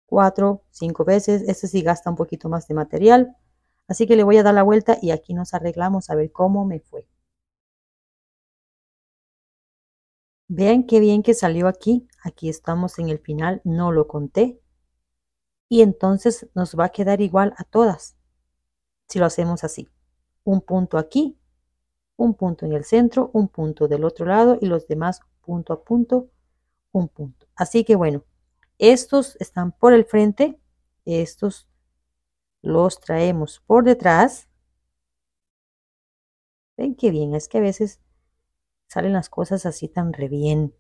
cuatro, cinco veces. Este sí gasta un poquito más de material. Así que le voy a dar la vuelta y aquí nos arreglamos a ver cómo me fue. Vean qué bien que salió aquí. Aquí estamos en el final, no lo conté. Y entonces nos va a quedar igual a todas. Si lo hacemos así. Un punto aquí, un punto en el centro, un punto del otro lado y los demás punto a punto un punto. Así que bueno, estos están por el frente, estos los traemos por detrás. Ven qué bien, es que a veces salen las cosas así tan re bien.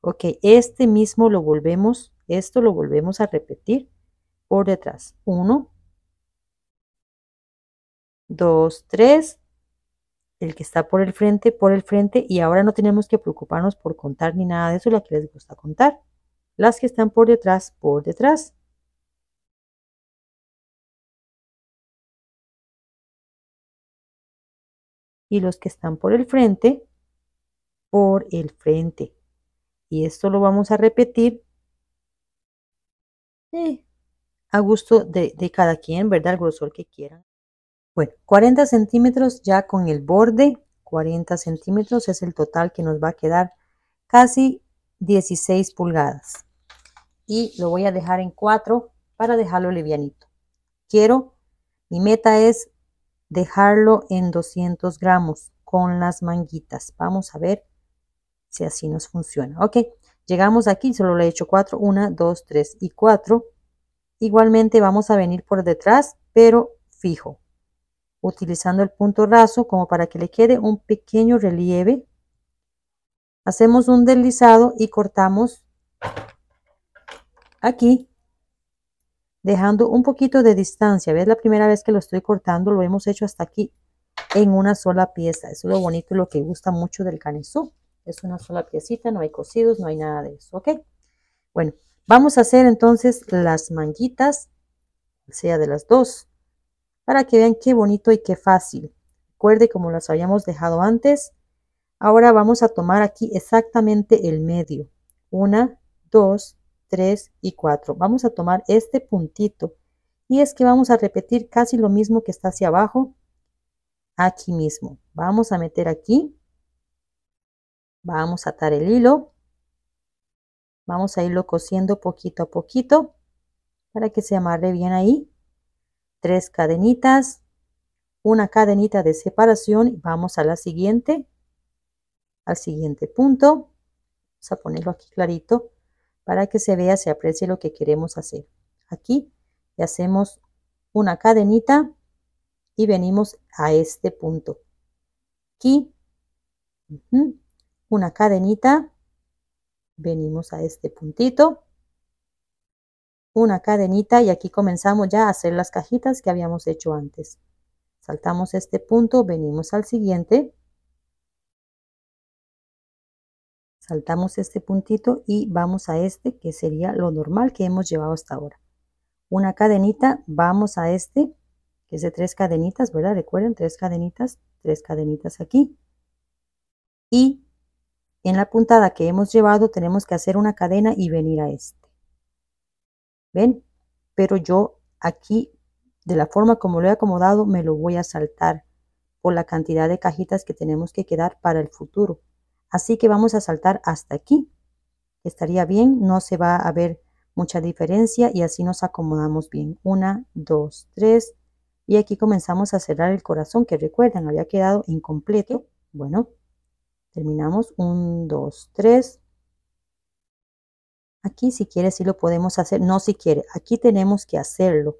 Ok, este mismo lo volvemos, esto lo volvemos a repetir por detrás. Uno, dos, tres el que está por el frente, por el frente, y ahora no tenemos que preocuparnos por contar ni nada de eso, la que les gusta contar. Las que están por detrás, por detrás. Y los que están por el frente, por el frente. Y esto lo vamos a repetir eh, a gusto de, de cada quien, ¿verdad? El grosor que quieran. Bueno, 40 centímetros ya con el borde, 40 centímetros es el total que nos va a quedar casi 16 pulgadas. Y lo voy a dejar en 4 para dejarlo livianito. Quiero, mi meta es dejarlo en 200 gramos con las manguitas. Vamos a ver si así nos funciona. Ok, llegamos aquí, solo le he hecho 4, 1, 2, 3 y 4. Igualmente vamos a venir por detrás, pero fijo utilizando el punto raso como para que le quede un pequeño relieve. Hacemos un deslizado y cortamos aquí dejando un poquito de distancia. ¿Ves? La primera vez que lo estoy cortando lo hemos hecho hasta aquí en una sola pieza. Eso es lo bonito y lo que gusta mucho del canesú. Es una sola piecita, no hay cosidos, no hay nada de eso. ¿Ok? Bueno, vamos a hacer entonces las manguitas, sea de las dos para que vean qué bonito y qué fácil. Recuerde como las habíamos dejado antes. Ahora vamos a tomar aquí exactamente el medio. Una, dos, tres y cuatro. Vamos a tomar este puntito. Y es que vamos a repetir casi lo mismo que está hacia abajo. Aquí mismo. Vamos a meter aquí. Vamos a atar el hilo. Vamos a irlo cosiendo poquito a poquito para que se amarre bien ahí tres cadenitas, una cadenita de separación y vamos a la siguiente, al siguiente punto. Vamos a ponerlo aquí clarito para que se vea, se aprecie lo que queremos hacer. Aquí hacemos una cadenita y venimos a este punto. Aquí, una cadenita, venimos a este puntito una cadenita y aquí comenzamos ya a hacer las cajitas que habíamos hecho antes. Saltamos este punto, venimos al siguiente. Saltamos este puntito y vamos a este que sería lo normal que hemos llevado hasta ahora. Una cadenita, vamos a este que es de tres cadenitas, ¿verdad? Recuerden, tres cadenitas, tres cadenitas aquí. Y en la puntada que hemos llevado tenemos que hacer una cadena y venir a este. ¿Ven? Pero yo aquí, de la forma como lo he acomodado, me lo voy a saltar por la cantidad de cajitas que tenemos que quedar para el futuro. Así que vamos a saltar hasta aquí. Estaría bien, no se va a ver mucha diferencia y así nos acomodamos bien. Una, dos, tres. Y aquí comenzamos a cerrar el corazón que recuerdan había quedado incompleto. Bueno, terminamos. Un, dos, tres. Aquí si quiere sí lo podemos hacer, no si quiere, aquí tenemos que hacerlo,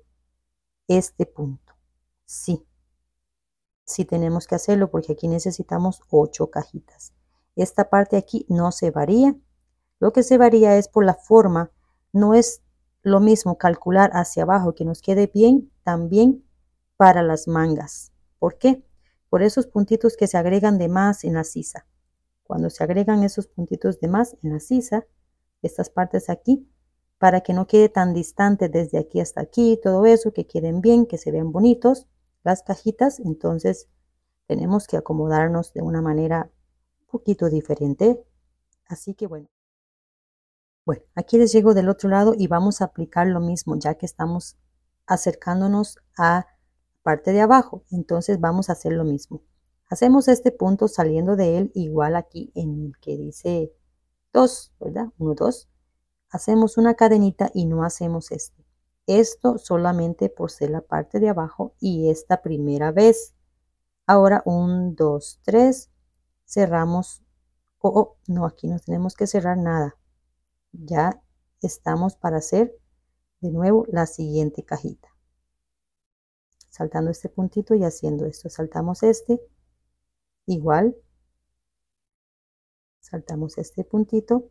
este punto, sí. Sí tenemos que hacerlo porque aquí necesitamos 8 cajitas. Esta parte aquí no se varía, lo que se varía es por la forma, no es lo mismo calcular hacia abajo que nos quede bien también para las mangas. ¿Por qué? Por esos puntitos que se agregan de más en la sisa. Cuando se agregan esos puntitos de más en la sisa, estas partes aquí para que no quede tan distante desde aquí hasta aquí, todo eso, que queden bien, que se vean bonitos las cajitas, entonces tenemos que acomodarnos de una manera un poquito diferente, así que bueno. Bueno, aquí les llego del otro lado y vamos a aplicar lo mismo, ya que estamos acercándonos a parte de abajo, entonces vamos a hacer lo mismo. Hacemos este punto saliendo de él igual aquí en el que dice 2, ¿verdad? uno dos Hacemos una cadenita y no hacemos este. Esto solamente por ser la parte de abajo y esta primera vez. Ahora 1, 2, 3. Cerramos. o oh, oh, no, aquí no tenemos que cerrar nada. Ya estamos para hacer de nuevo la siguiente cajita. Saltando este puntito y haciendo esto. Saltamos este. Igual saltamos este puntito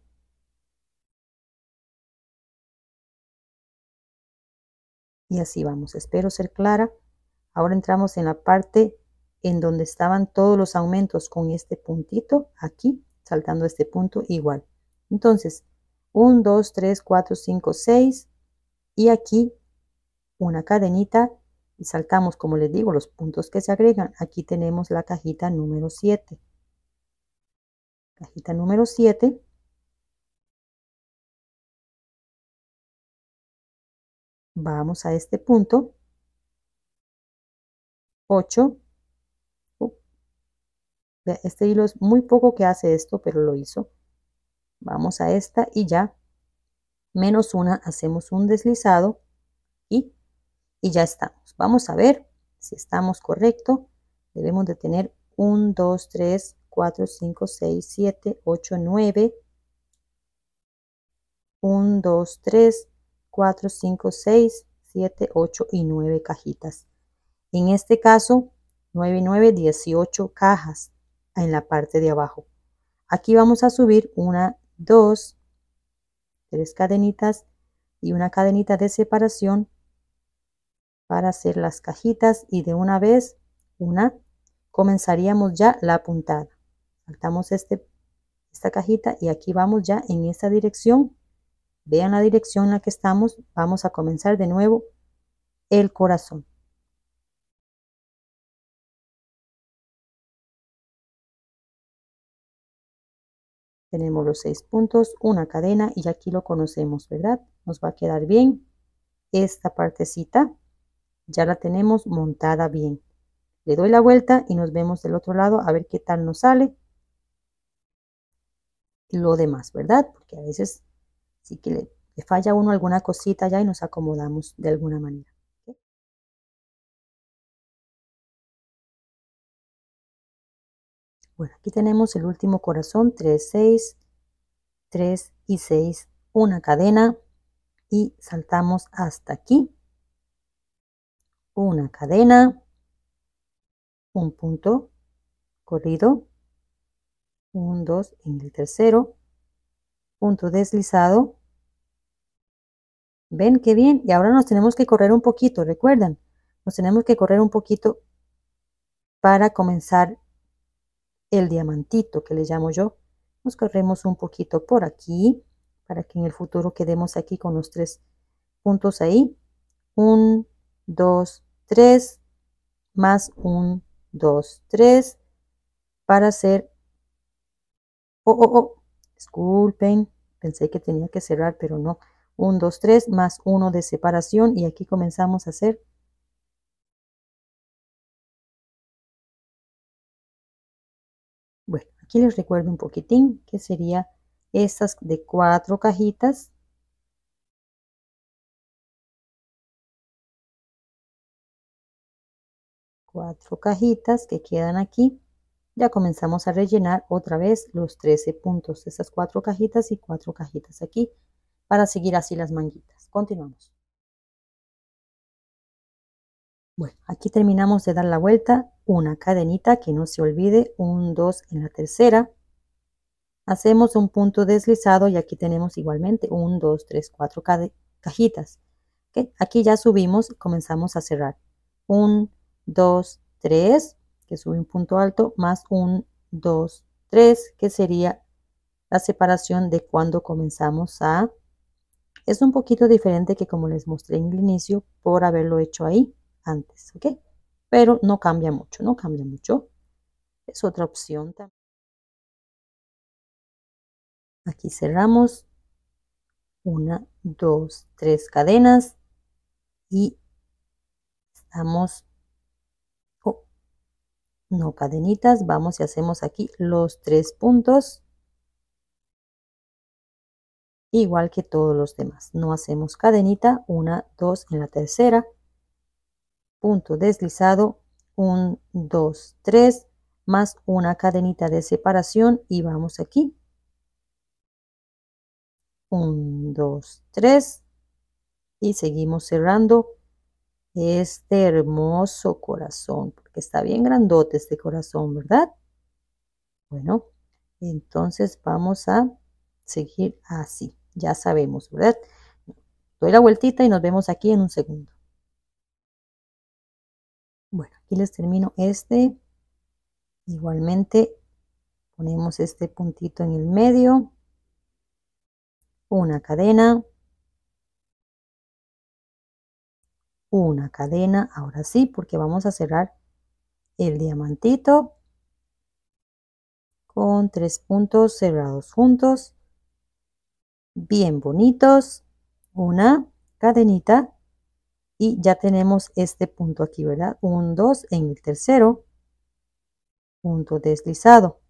y así vamos espero ser clara ahora entramos en la parte en donde estaban todos los aumentos con este puntito aquí saltando este punto igual entonces 1 2 3 4 5 6 y aquí una cadenita y saltamos como les digo los puntos que se agregan aquí tenemos la cajita número 7 cajita número 7. Vamos a este punto. 8. Este hilo es muy poco que hace esto, pero lo hizo. Vamos a esta y ya. Menos una, hacemos un deslizado y, y ya estamos. Vamos a ver si estamos correcto. Debemos de tener 1, 2, 3, 4, 5, 6, 7, 8, 9. 1, 2, 3, 4, 5, 6, 7, 8 y 9 cajitas. En este caso, 9, 9, 18 cajas en la parte de abajo. Aquí vamos a subir una, dos, tres cadenitas y una cadenita de separación para hacer las cajitas y de una vez, una, comenzaríamos ya la puntada saltamos este, esta cajita y aquí vamos ya en esta dirección. Vean la dirección en la que estamos. Vamos a comenzar de nuevo el corazón. Tenemos los seis puntos, una cadena y aquí lo conocemos, ¿verdad? Nos va a quedar bien esta partecita. Ya la tenemos montada bien. Le doy la vuelta y nos vemos del otro lado a ver qué tal nos sale lo demás, ¿verdad? Porque a veces sí que le, falla uno alguna cosita ya y nos acomodamos de alguna manera. Bueno, aquí tenemos el último corazón, 3, 6, 3 y 6, una cadena y saltamos hasta aquí. Una cadena, un punto corrido, 1, 2, en el tercero, punto deslizado. ¿Ven qué bien? Y ahora nos tenemos que correr un poquito, recuerdan, nos tenemos que correr un poquito para comenzar el diamantito que le llamo yo. Nos corremos un poquito por aquí para que en el futuro quedemos aquí con los tres puntos ahí. 1, 2, 3, más 1, dos, tres, para hacer Oh, oh, oh. Disculpen, pensé que tenía que cerrar, pero no. Un, dos, tres, más uno de separación y aquí comenzamos a hacer Bueno, aquí les recuerdo un poquitín que sería estas de cuatro cajitas. Cuatro cajitas que quedan aquí ya comenzamos a rellenar otra vez los 13 puntos, esas cuatro cajitas y cuatro cajitas aquí, para seguir así las manguitas. Continuamos. Bueno, aquí terminamos de dar la vuelta, una cadenita que no se olvide, un 2 en la tercera. Hacemos un punto deslizado y aquí tenemos igualmente un 2, 3, 4 cajitas. Aquí ya subimos comenzamos a cerrar. 1, 2, 3, que sube un punto alto, más un 2, 3, que sería la separación de cuando comenzamos a... Es un poquito diferente que como les mostré en el inicio por haberlo hecho ahí antes, ¿ok? Pero no cambia mucho, no cambia mucho. Es otra opción también. Aquí cerramos. Una, dos, tres cadenas. Y estamos no cadenitas, vamos y hacemos aquí los tres puntos igual que todos los demás. No hacemos cadenita, una, dos en la tercera, punto deslizado, un, dos, tres, más una cadenita de separación y vamos aquí. Un, dos, tres y seguimos cerrando este hermoso corazón. Que está bien grandote este corazón, ¿verdad? Bueno, entonces vamos a seguir así. Ya sabemos, ¿verdad? Doy la vueltita y nos vemos aquí en un segundo. Bueno, aquí les termino este. Igualmente ponemos este puntito en el medio. Una cadena. Una cadena. Ahora sí, porque vamos a cerrar el diamantito con tres puntos cerrados juntos bien bonitos una cadenita y ya tenemos este punto aquí verdad un 2 en el tercero punto deslizado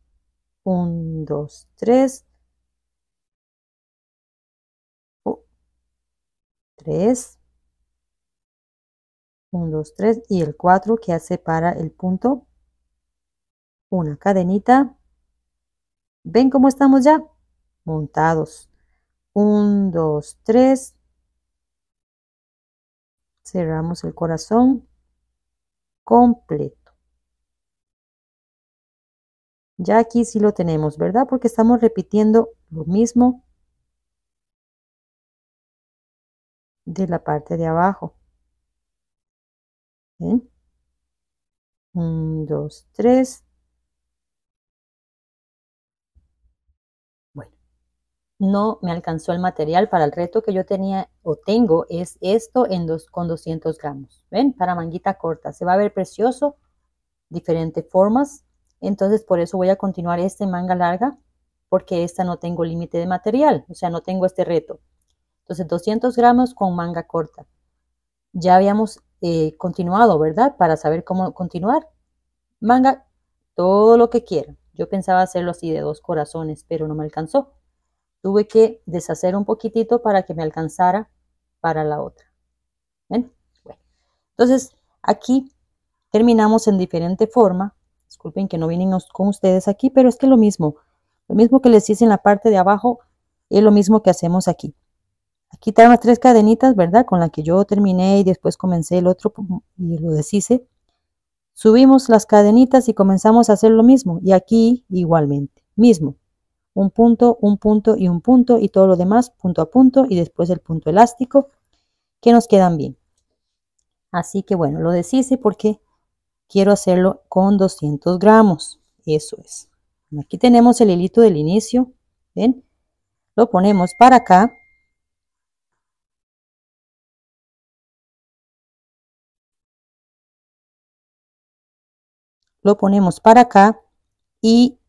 1 2 3 3 1, 2, 3 y el 4 que hace para el punto, una cadenita. ¿Ven cómo estamos ya? Montados. 1, 2, 3. Cerramos el corazón completo. Ya aquí sí lo tenemos, ¿verdad? Porque estamos repitiendo lo mismo de la parte de abajo. 1, 2, 3 Bueno, no me alcanzó el material para el reto que yo tenía o tengo es esto en dos, con 200 gramos. ¿Ven? Para manguita corta. Se va a ver precioso, diferentes formas. Entonces, por eso voy a continuar este manga larga, porque esta no tengo límite de material, o sea, no tengo este reto. Entonces, 200 gramos con manga corta. Ya habíamos eh, continuado, ¿verdad? Para saber cómo continuar. Manga, todo lo que quiera. Yo pensaba hacerlo así de dos corazones, pero no me alcanzó. Tuve que deshacer un poquitito para que me alcanzara para la otra. Bueno, entonces aquí terminamos en diferente forma. Disculpen que no vienen con ustedes aquí, pero es que lo mismo, lo mismo que les hice en la parte de abajo, es lo mismo que hacemos aquí. Aquí tenemos tres cadenitas, ¿verdad? Con la que yo terminé y después comencé el otro y lo deshice. Subimos las cadenitas y comenzamos a hacer lo mismo. Y aquí igualmente, mismo. Un punto, un punto y un punto y todo lo demás punto a punto y después el punto elástico que nos quedan bien. Así que bueno, lo deshice porque quiero hacerlo con 200 gramos. Eso es. Aquí tenemos el hilito del inicio. ¿Ven? Lo ponemos para acá lo ponemos para acá y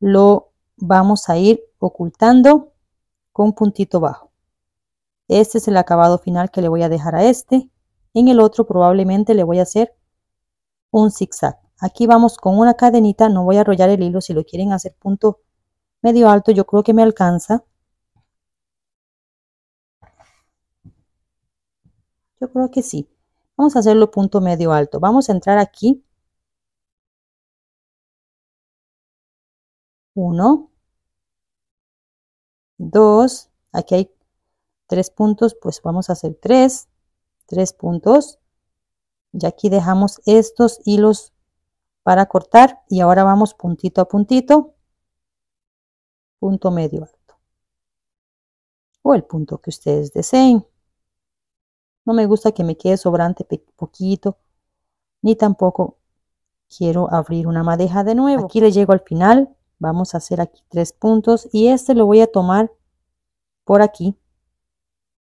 lo vamos a ir ocultando con puntito bajo. Este es el acabado final que le voy a dejar a este. En el otro probablemente le voy a hacer un zigzag. Aquí vamos con una cadenita, no voy a arrollar el hilo, si lo quieren hacer punto medio alto, yo creo que me alcanza. Yo creo que sí. Vamos a hacerlo punto medio alto. Vamos a entrar aquí 1, 2, aquí hay tres puntos, pues vamos a hacer tres, tres puntos. Y aquí dejamos estos hilos para cortar y ahora vamos puntito a puntito, punto medio alto o el punto que ustedes deseen. No me gusta que me quede sobrante poquito, ni tampoco quiero abrir una madeja de nuevo. Aquí le llego al final, Vamos a hacer aquí tres puntos y este lo voy a tomar por aquí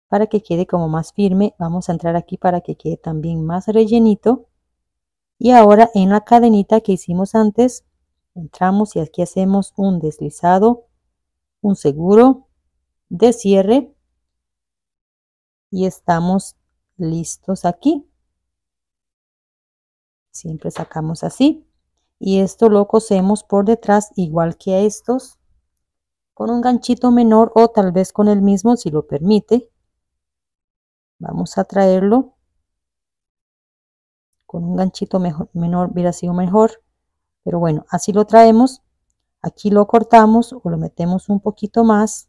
para que quede como más firme. Vamos a entrar aquí para que quede también más rellenito. Y ahora en la cadenita que hicimos antes, entramos y aquí hacemos un deslizado, un seguro de cierre y estamos listos aquí. Siempre sacamos así y esto lo cosemos por detrás igual que a estos con un ganchito menor o tal vez con el mismo si lo permite. Vamos a traerlo con un ganchito mejor, menor, hubiera sido mejor, pero bueno, así lo traemos. Aquí lo cortamos o lo metemos un poquito más.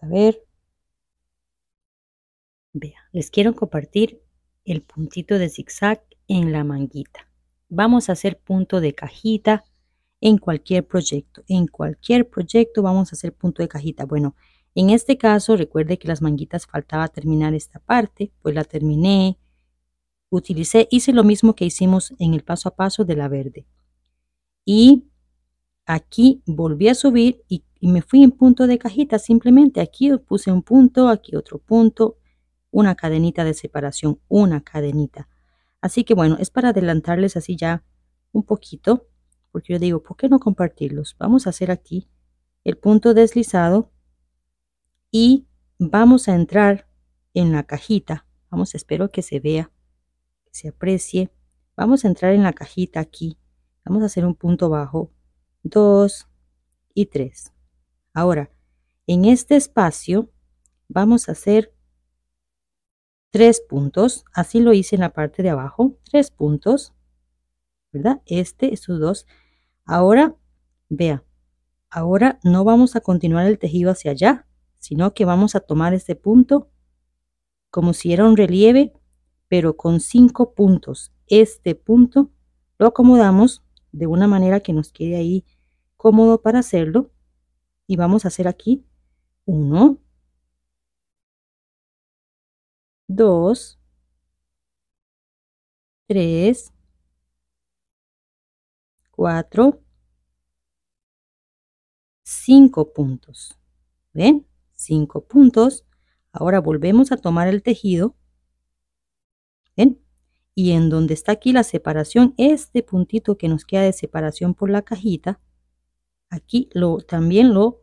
A ver. Vea, les quiero compartir el puntito de zigzag en la manguita. Vamos a hacer punto de cajita en cualquier proyecto. En cualquier proyecto vamos a hacer punto de cajita. Bueno, en este caso recuerde que las manguitas faltaba terminar esta parte, pues la terminé, utilicé, hice lo mismo que hicimos en el paso a paso de la verde. Y aquí volví a subir y, me fui en punto de cajita, simplemente aquí puse un punto, aquí otro punto, una cadenita de separación, una cadenita. Así que bueno, es para adelantarles así ya un poquito, porque yo digo, ¿por qué no compartirlos? Vamos a hacer aquí el punto deslizado y vamos a entrar en la cajita. Vamos, espero que se vea, que se aprecie. Vamos a entrar en la cajita aquí. Vamos a hacer un punto bajo, dos y tres Ahora, en este espacio vamos a hacer tres puntos, así lo hice en la parte de abajo, tres puntos, ¿verdad? Este, estos dos. Ahora, vea, ahora no vamos a continuar el tejido hacia allá, sino que vamos a tomar este punto como si era un relieve, pero con cinco puntos. Este punto lo acomodamos de una manera que nos quede ahí cómodo para hacerlo. Y vamos a hacer aquí uno, 2, 3, 4, 5 puntos. ¿Ven? 5 puntos. Ahora volvemos a tomar el tejido. ¿Ven? Y en donde está aquí la separación, este puntito que nos queda de separación por la cajita, aquí lo, también lo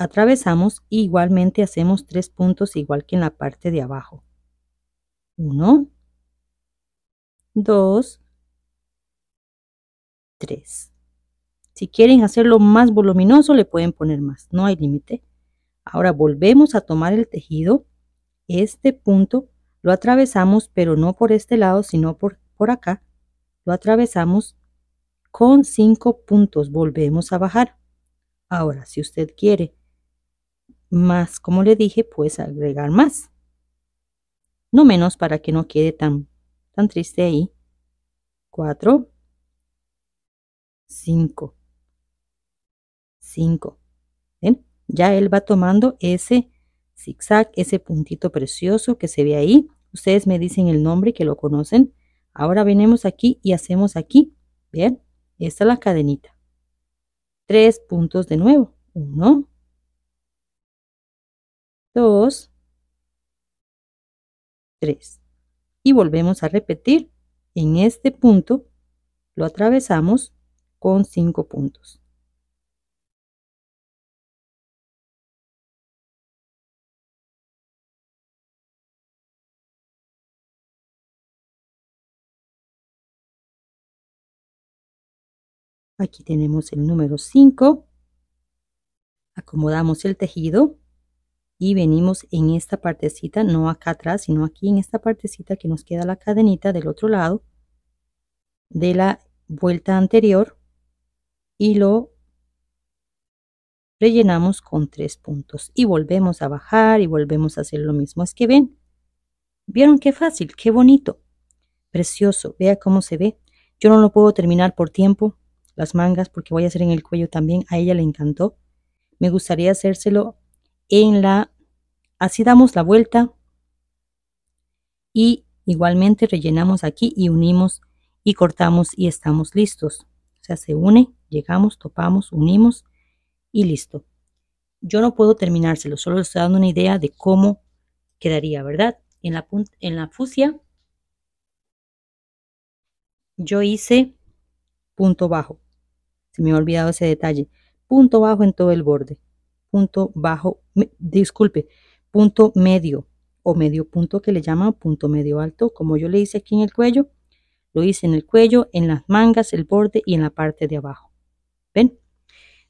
atravesamos igualmente hacemos tres puntos igual que en la parte de abajo. 1, 2, 3. Si quieren hacerlo más voluminoso le pueden poner más, no hay límite. Ahora volvemos a tomar el tejido, este punto lo atravesamos pero no por este lado sino por, por acá, lo atravesamos con cinco puntos, volvemos a bajar. Ahora, si usted quiere más, como le dije, pues agregar más. No menos para que no quede tan, tan triste ahí. 4, 5, 5. Ya él va tomando ese zigzag, ese puntito precioso que se ve ahí. Ustedes me dicen el nombre que lo conocen. Ahora venimos aquí y hacemos aquí. ¿Bien? Esta es la cadenita. Tres puntos de nuevo. Uno, 2, 3. Y volvemos a repetir. En este punto lo atravesamos con 5 puntos. Aquí tenemos el número 5. Acomodamos el tejido y venimos en esta partecita, no acá atrás, sino aquí en esta partecita que nos queda la cadenita del otro lado de la vuelta anterior y lo rellenamos con tres puntos y volvemos a bajar y volvemos a hacer lo mismo. Es que ven, vieron qué fácil, qué bonito, precioso, vea cómo se ve. Yo no lo puedo terminar por tiempo, las mangas, porque voy a hacer en el cuello también, a ella le encantó. Me gustaría hacérselo en la así damos la vuelta y igualmente rellenamos aquí y unimos y cortamos y estamos listos o sea se une llegamos topamos unimos y listo yo no puedo terminárselo solo estoy dando una idea de cómo quedaría verdad en la en la fusia yo hice punto bajo se me ha olvidado ese detalle punto bajo en todo el borde punto bajo, disculpe, punto medio o medio punto que le llaman punto medio alto, como yo le hice aquí en el cuello, lo hice en el cuello, en las mangas, el borde y en la parte de abajo. ¿Ven?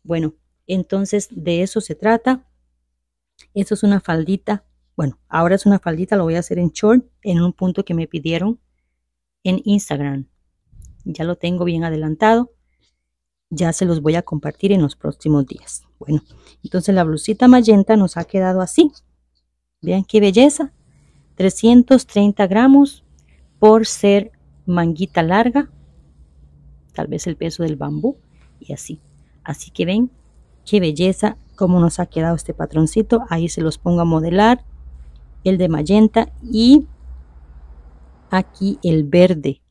Bueno, entonces de eso se trata. Esto es una faldita. Bueno, ahora es una faldita, lo voy a hacer en short, en un punto que me pidieron en Instagram. Ya lo tengo bien adelantado. Ya se los voy a compartir en los próximos días. Bueno, entonces la blusita magenta nos ha quedado así. Vean qué belleza. 330 gramos por ser manguita larga. Tal vez el peso del bambú y así. Así que ven qué belleza como nos ha quedado este patroncito. Ahí se los pongo a modelar. El de magenta y aquí el verde.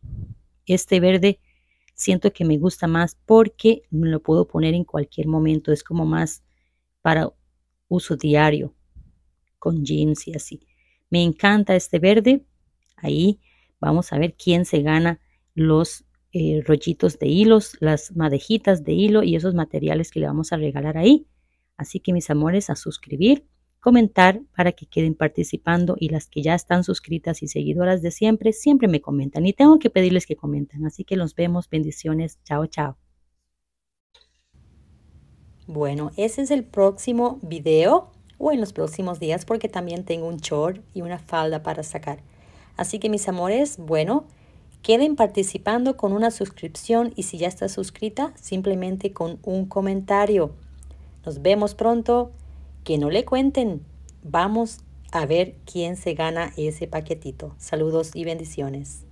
Este verde siento que me gusta más porque lo puedo poner en cualquier momento. Es como más para uso diario, con jeans y así. Me encanta este verde. Ahí vamos a ver quién se gana los eh, rollitos de hilos, las madejitas de hilo y esos materiales que le vamos a regalar ahí. Así que mis amores, a suscribir comentar para que queden participando y las que ya están suscritas y seguidoras de siempre, siempre me comentan y tengo que pedirles que comenten, Así que los vemos, bendiciones, chao, chao. Bueno, ese es el próximo video o en los próximos días porque también tengo un short y una falda para sacar. Así que mis amores, bueno, queden participando con una suscripción y si ya estás suscrita, simplemente con un comentario. Nos vemos pronto. Que no le cuenten. Vamos a ver quién se gana ese paquetito. Saludos y bendiciones.